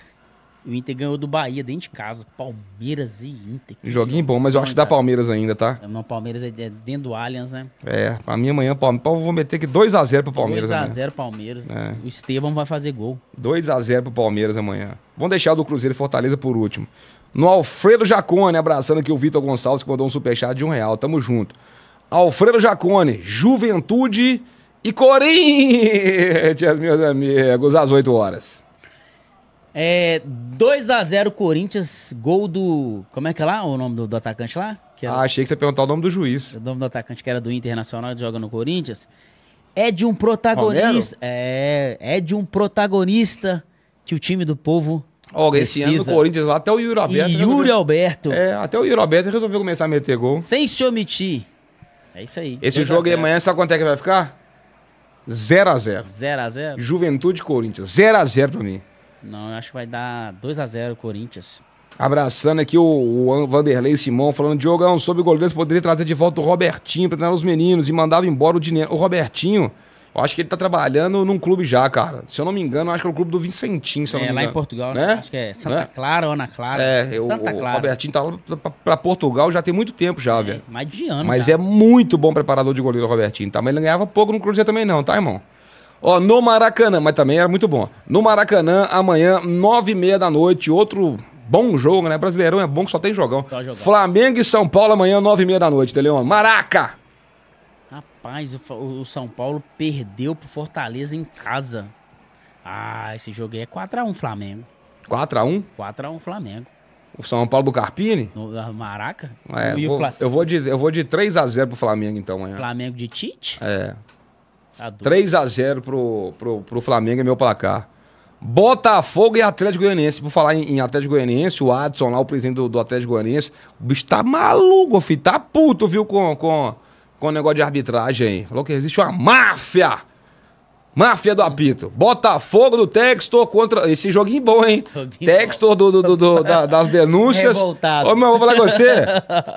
O Inter ganhou do Bahia dentro de casa. Palmeiras e Inter. Joguinho bom, mas eu acho que dá Palmeiras ainda, tá? É, não, Palmeiras é, é dentro do Allianz, né? É, pra mim amanhã Palmeiras. Vou meter aqui 2x0 pro Palmeiras. 2x0 Palmeiras. É. O Estevão vai fazer gol. 2x0 pro Palmeiras amanhã. Vamos deixar o do Cruzeiro e Fortaleza por último. No Alfredo Jacone, abraçando aqui o Vitor Gonçalves, que mandou um superchat de um real. Tamo junto. Alfredo Jacone, Juventude e Corinthians, meus amigos, às 8 horas. É 2x0 Corinthians, gol do. Como é que é lá? O nome do, do atacante lá? Que era... Ah, achei que você ia perguntar o nome do juiz. O nome do atacante que era do Internacional, joga no Corinthians. É de um protagonista. É, é de um protagonista que o time do povo. Olha, esse ano do Corinthians lá, até o Yuri Alberto. Yuri resolveu... Alberto. É, até o Yuri Alberto resolveu começar a meter gol. Sem se omitir. É isso aí. Esse jogo aí amanhã, sabe quanto é que vai ficar? 0x0. 0x0? Juventude Corinthians. 0x0 pra mim. Não, eu acho que vai dar 2 a 0 Corinthians. Abraçando aqui o, o, Vanderlei Simão, falando: Diogão, sobre o você poderia trazer de volta o Robertinho para treinar os meninos e mandava embora o dinheiro. O Robertinho, eu acho que ele tá trabalhando num clube já, cara. Se eu não me engano, acho que é o clube do Vicentinho, se eu não é, me engano. É, lá em Portugal, né? né? Acho que é Santa né? Clara ou Ana Clara. É, é eu, Santa Clara. o Robertinho tá lá pra, pra, Portugal já tem muito tempo já, é, velho. Mais de ano. Mas é muito bom preparador de goleiro, o Robertinho, tá? Mas ele ganhava pouco no Cruzeiro também não, tá, irmão? Ó, no Maracanã, mas também era muito bom. No Maracanã, amanhã, nove e meia da noite, outro bom jogo, né? Brasileirão é bom que só tem jogão. Só Flamengo e São Paulo amanhã, nove e meia da noite, Teleon. Maraca! Rapaz, o, o, São Paulo perdeu pro Fortaleza em casa. Ah, esse jogo aí é 4x1 Flamengo. 4x1? 4x1 Flamengo. O São Paulo do Carpini? No, ah, Maraca? É, eu, vou, eu, vou de, eu vou de 3x0 pro Flamengo então amanhã. Flamengo de Tite? É. 3 a 0 pro, pro, pro Flamengo é meu placar. Botafogo e Atlético Goianiense. Por falar em, em Atlético Goianiense, o Adson lá, o presidente do, do, Atlético Goianiense, o bicho tá maluco, filho. Tá puto, viu, com, com, com o negócio de arbitragem aí. Falou que existe uma máfia Máfia do apito. Botafogo do Textor contra. Esse joguinho bom, hein? Joguinho Textor do, do, do, do da, das denúncias. Ô, meu, vou falar com você.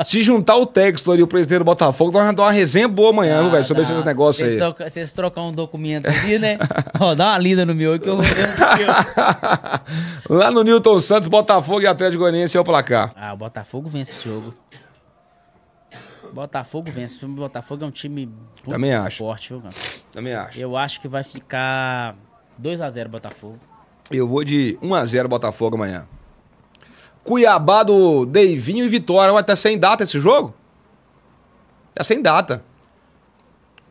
Se juntar o Textor e o presidente do Botafogo, nós vamos dar uma resenha boa amanhã, ah, velho, sobre ah, esses negócios aí. Troca, vocês trocar um documento aqui, né? Ó, dá uma lida no meu que eu vou ver Lá no Newton Santos, Botafogo e Atlético Goianiense é o placar. Ah, o Botafogo vence esse jogo. Botafogo vence. O Botafogo é um time Também acho. forte, viu, cara? Também acho. Eu acho que vai ficar 2x0 Botafogo. Eu vou de 1x0 Botafogo amanhã. Cuiabá do Deivinho e Vitória. Ué, tá sem data esse jogo? Tá sem data.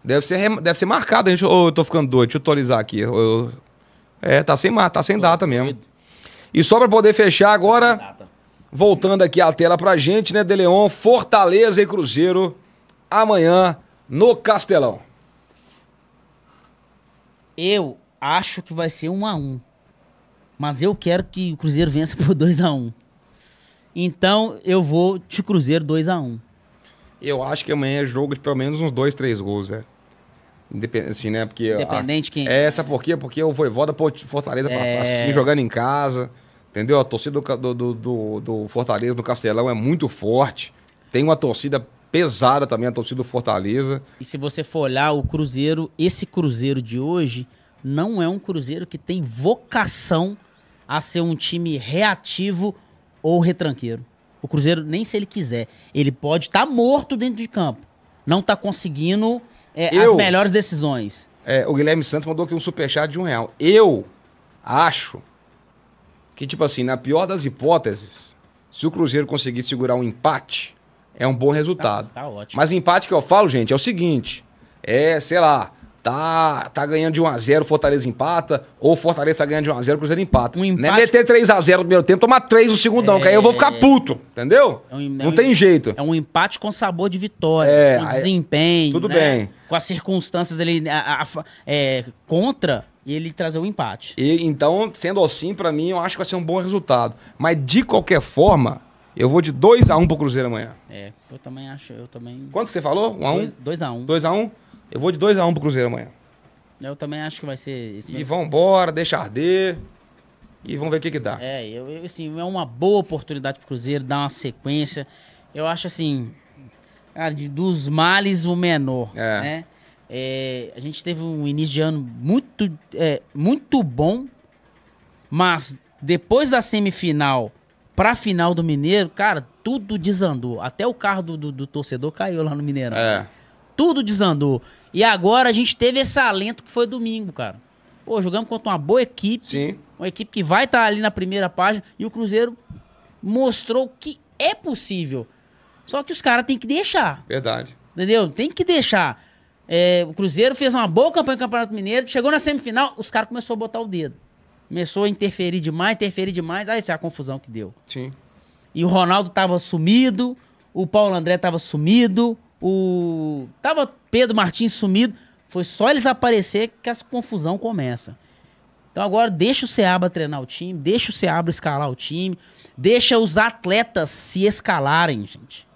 Deve ser, deve ser marcado. Gente, eu tô ficando doido. Deixa eu atualizar aqui. Eu, eu, é, tá sem, tá sem data mesmo. E só pra poder fechar agora... Voltando aqui a tela pra gente, né, Deleon? Fortaleza e Cruzeiro amanhã no Castelão. Eu acho que vai ser 1 um a 1 um, Mas eu quero que o Cruzeiro vença por 2 a 1 um. Então eu vou de Cruzeiro 2 a 1 um. Eu acho que amanhã é jogo de pelo menos uns 2, 3 gols, velho. Né? Independente, assim, né? Porque Independente a... quem. É, sabe por quê? Porque o Voivoda Fortaleza é... pra, assim, jogando em casa. Entendeu? A torcida do, do, do, do Fortaleza, do Castelão, é muito forte. Tem uma torcida pesada também, a torcida do Fortaleza. E se você for olhar o Cruzeiro, esse Cruzeiro de hoje não é um Cruzeiro que tem vocação a ser um time reativo ou retranqueiro. O Cruzeiro, nem se ele quiser, ele pode estar tá morto dentro de campo. Não está conseguindo é, Eu... as melhores decisões. É, o Guilherme Santos mandou aqui um superchat de um real. Eu acho que, tipo assim, na pior das hipóteses, se o Cruzeiro conseguir segurar um empate, é um bom resultado. Tá, tá ótimo. Mas empate que eu falo, gente, é o seguinte: é, sei lá, tá, tá ganhando de 1x0, Fortaleza empata, ou Fortaleza tá ganhando de 1x0, Cruzeiro empata. Um empate... Não é meter 3x0 no primeiro tempo, tomar 3 no segundo, é... não, que aí eu vou ficar é. puto, entendeu? É um... É não tem jeito. É um empate com sabor de vitória, é... com desempenho. Tudo né? bem. Com as circunstâncias ele a, a, a, é, contra e ele trazer o um empate. E, então, sendo assim, para mim, eu acho que vai ser um bom resultado. Mas de qualquer forma, eu vou de 2x1 um pro Cruzeiro amanhã. É, eu também acho, eu também. Quanto que você falou? 1x1? 2x1. 2x1? Eu vou de 2x1 um pro Cruzeiro amanhã. Eu também acho que vai ser isso. E vambora, deixa arder. E vamos ver o que, que dá. É, eu, eu, assim, é uma boa oportunidade pro Cruzeiro dar uma sequência. Eu acho assim. Cara, dos males o menor. É. Né? É, a gente teve um início de ano muito, é, muito bom, mas depois da semifinal pra final do Mineiro, cara, tudo desandou. Até o carro do, do, do torcedor caiu lá no Mineirão. É. Tudo desandou. E agora a gente teve esse alento que foi domingo, cara. Pô, jogamos contra uma boa equipe. Sim. Uma equipe que vai estar tá ali na primeira página. E o Cruzeiro mostrou que é possível. Só que os caras têm que deixar. Verdade. Entendeu? Tem que deixar. É, o Cruzeiro fez uma boa campanha no Campeonato Mineiro, chegou na semifinal, os caras começaram a botar o dedo. Começou a interferir demais, interferir demais. Aí ah, essa é a confusão que deu. Sim. E o Ronaldo tava sumido, o Paulo André tava sumido, o. Tava Pedro Martins sumido. Foi só eles aparecer que essa confusão começa. Então agora deixa o Seabra treinar o time, deixa o Seabra escalar o time, deixa os atletas se escalarem, gente.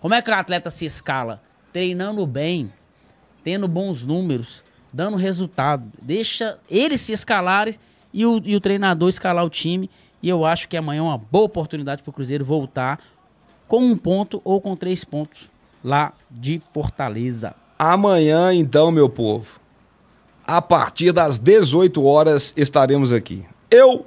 Como é que o atleta se escala? Treinando bem tendo bons números, dando resultado. Deixa eles se escalarem e o, e o treinador escalar o time. E eu acho que amanhã é uma boa oportunidade para o Cruzeiro voltar com um ponto ou com três pontos lá de Fortaleza. Amanhã, então, meu povo, a partir das 18 horas estaremos aqui. Eu,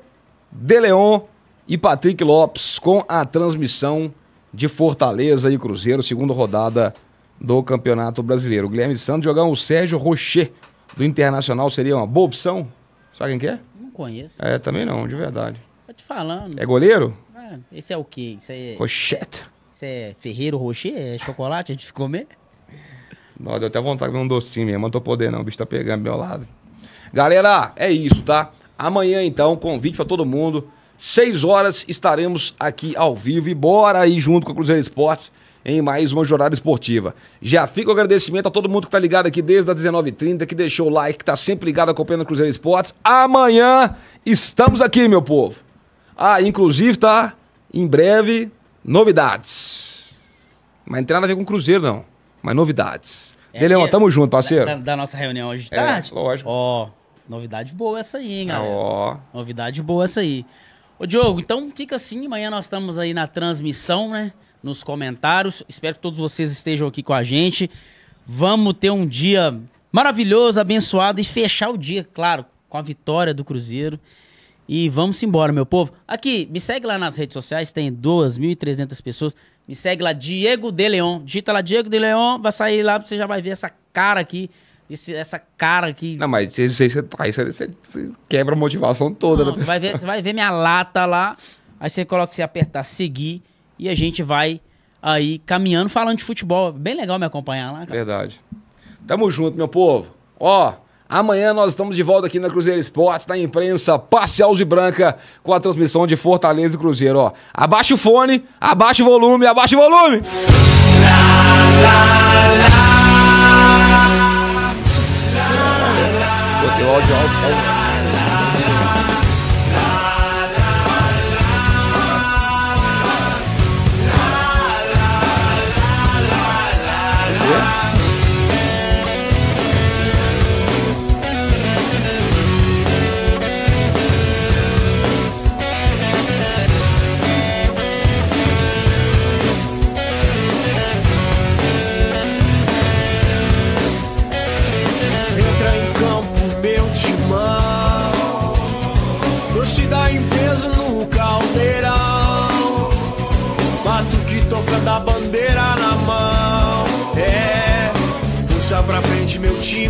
Leon e Patrick Lopes com a transmissão de Fortaleza e Cruzeiro, segunda rodada do Campeonato Brasileiro. O Guilherme Santos jogar o Sérgio Rocher do Internacional seria uma boa opção? Sabe quem que é? Não conheço. É, também não, de verdade. Tô te falando. É goleiro? Ah, esse é o quê? Isso é... Rochette. Isso é Ferreiro Rocher? É chocolate? A gente comer? Nossa, deu até vontade de comer um docinho mesmo. Não tô podendo não, o bicho tá pegando meu lado. Galera, é isso, tá? Amanhã, então, convite para todo mundo. Seis horas estaremos aqui ao vivo e bora aí junto com a Cruzeiro Esportes em mais uma jornada esportiva. Já fica o agradecimento a todo mundo que está ligado aqui desde as 19h30, que deixou o like, que tá sempre ligado acompanhando o Cruzeiro Esportes. Amanhã estamos aqui, meu povo. Ah, inclusive, tá? Em breve, novidades. Mas não tem nada a ver com Cruzeiro, não. Mas novidades. É, Deleon, é, tamo junto, parceiro. Da, da, nossa reunião hoje de é, tarde? Lógico. Ó, novidade boa essa aí, hein, galera. Ó. Novidade boa essa aí. Ô, Diogo, então fica assim. Amanhã nós estamos aí na transmissão, né? nos comentários. Espero que todos vocês estejam aqui com a gente. Vamos ter um dia maravilhoso, abençoado e fechar o dia, claro, com a vitória do Cruzeiro. E vamos embora, meu povo. Aqui, me segue lá nas redes sociais, tem 2.300 pessoas. Me segue lá, Diego De Leon. Digita lá, Diego De Leon, vai sair lá, você já vai ver essa cara aqui. Esse, essa cara aqui. Não, mas você tá você, quebra a motivação toda. Não, né? você, vai ver, você vai ver minha lata lá. Aí você coloca, você apertar seguir. E a gente vai aí caminhando falando de futebol. Bem legal me acompanhar lá, cara. Verdade. Tamo junto, meu povo. Ó, amanhã nós estamos de volta aqui na Cruzeiro Esportes, na imprensa parcial de branca, com a transmissão de Fortaleza e Cruzeiro. Ó, abaixa o fone, abaixa o volume, abaixa o volume! Lá, lá, lá. Botei o áudio alto. Tá Sente meu tio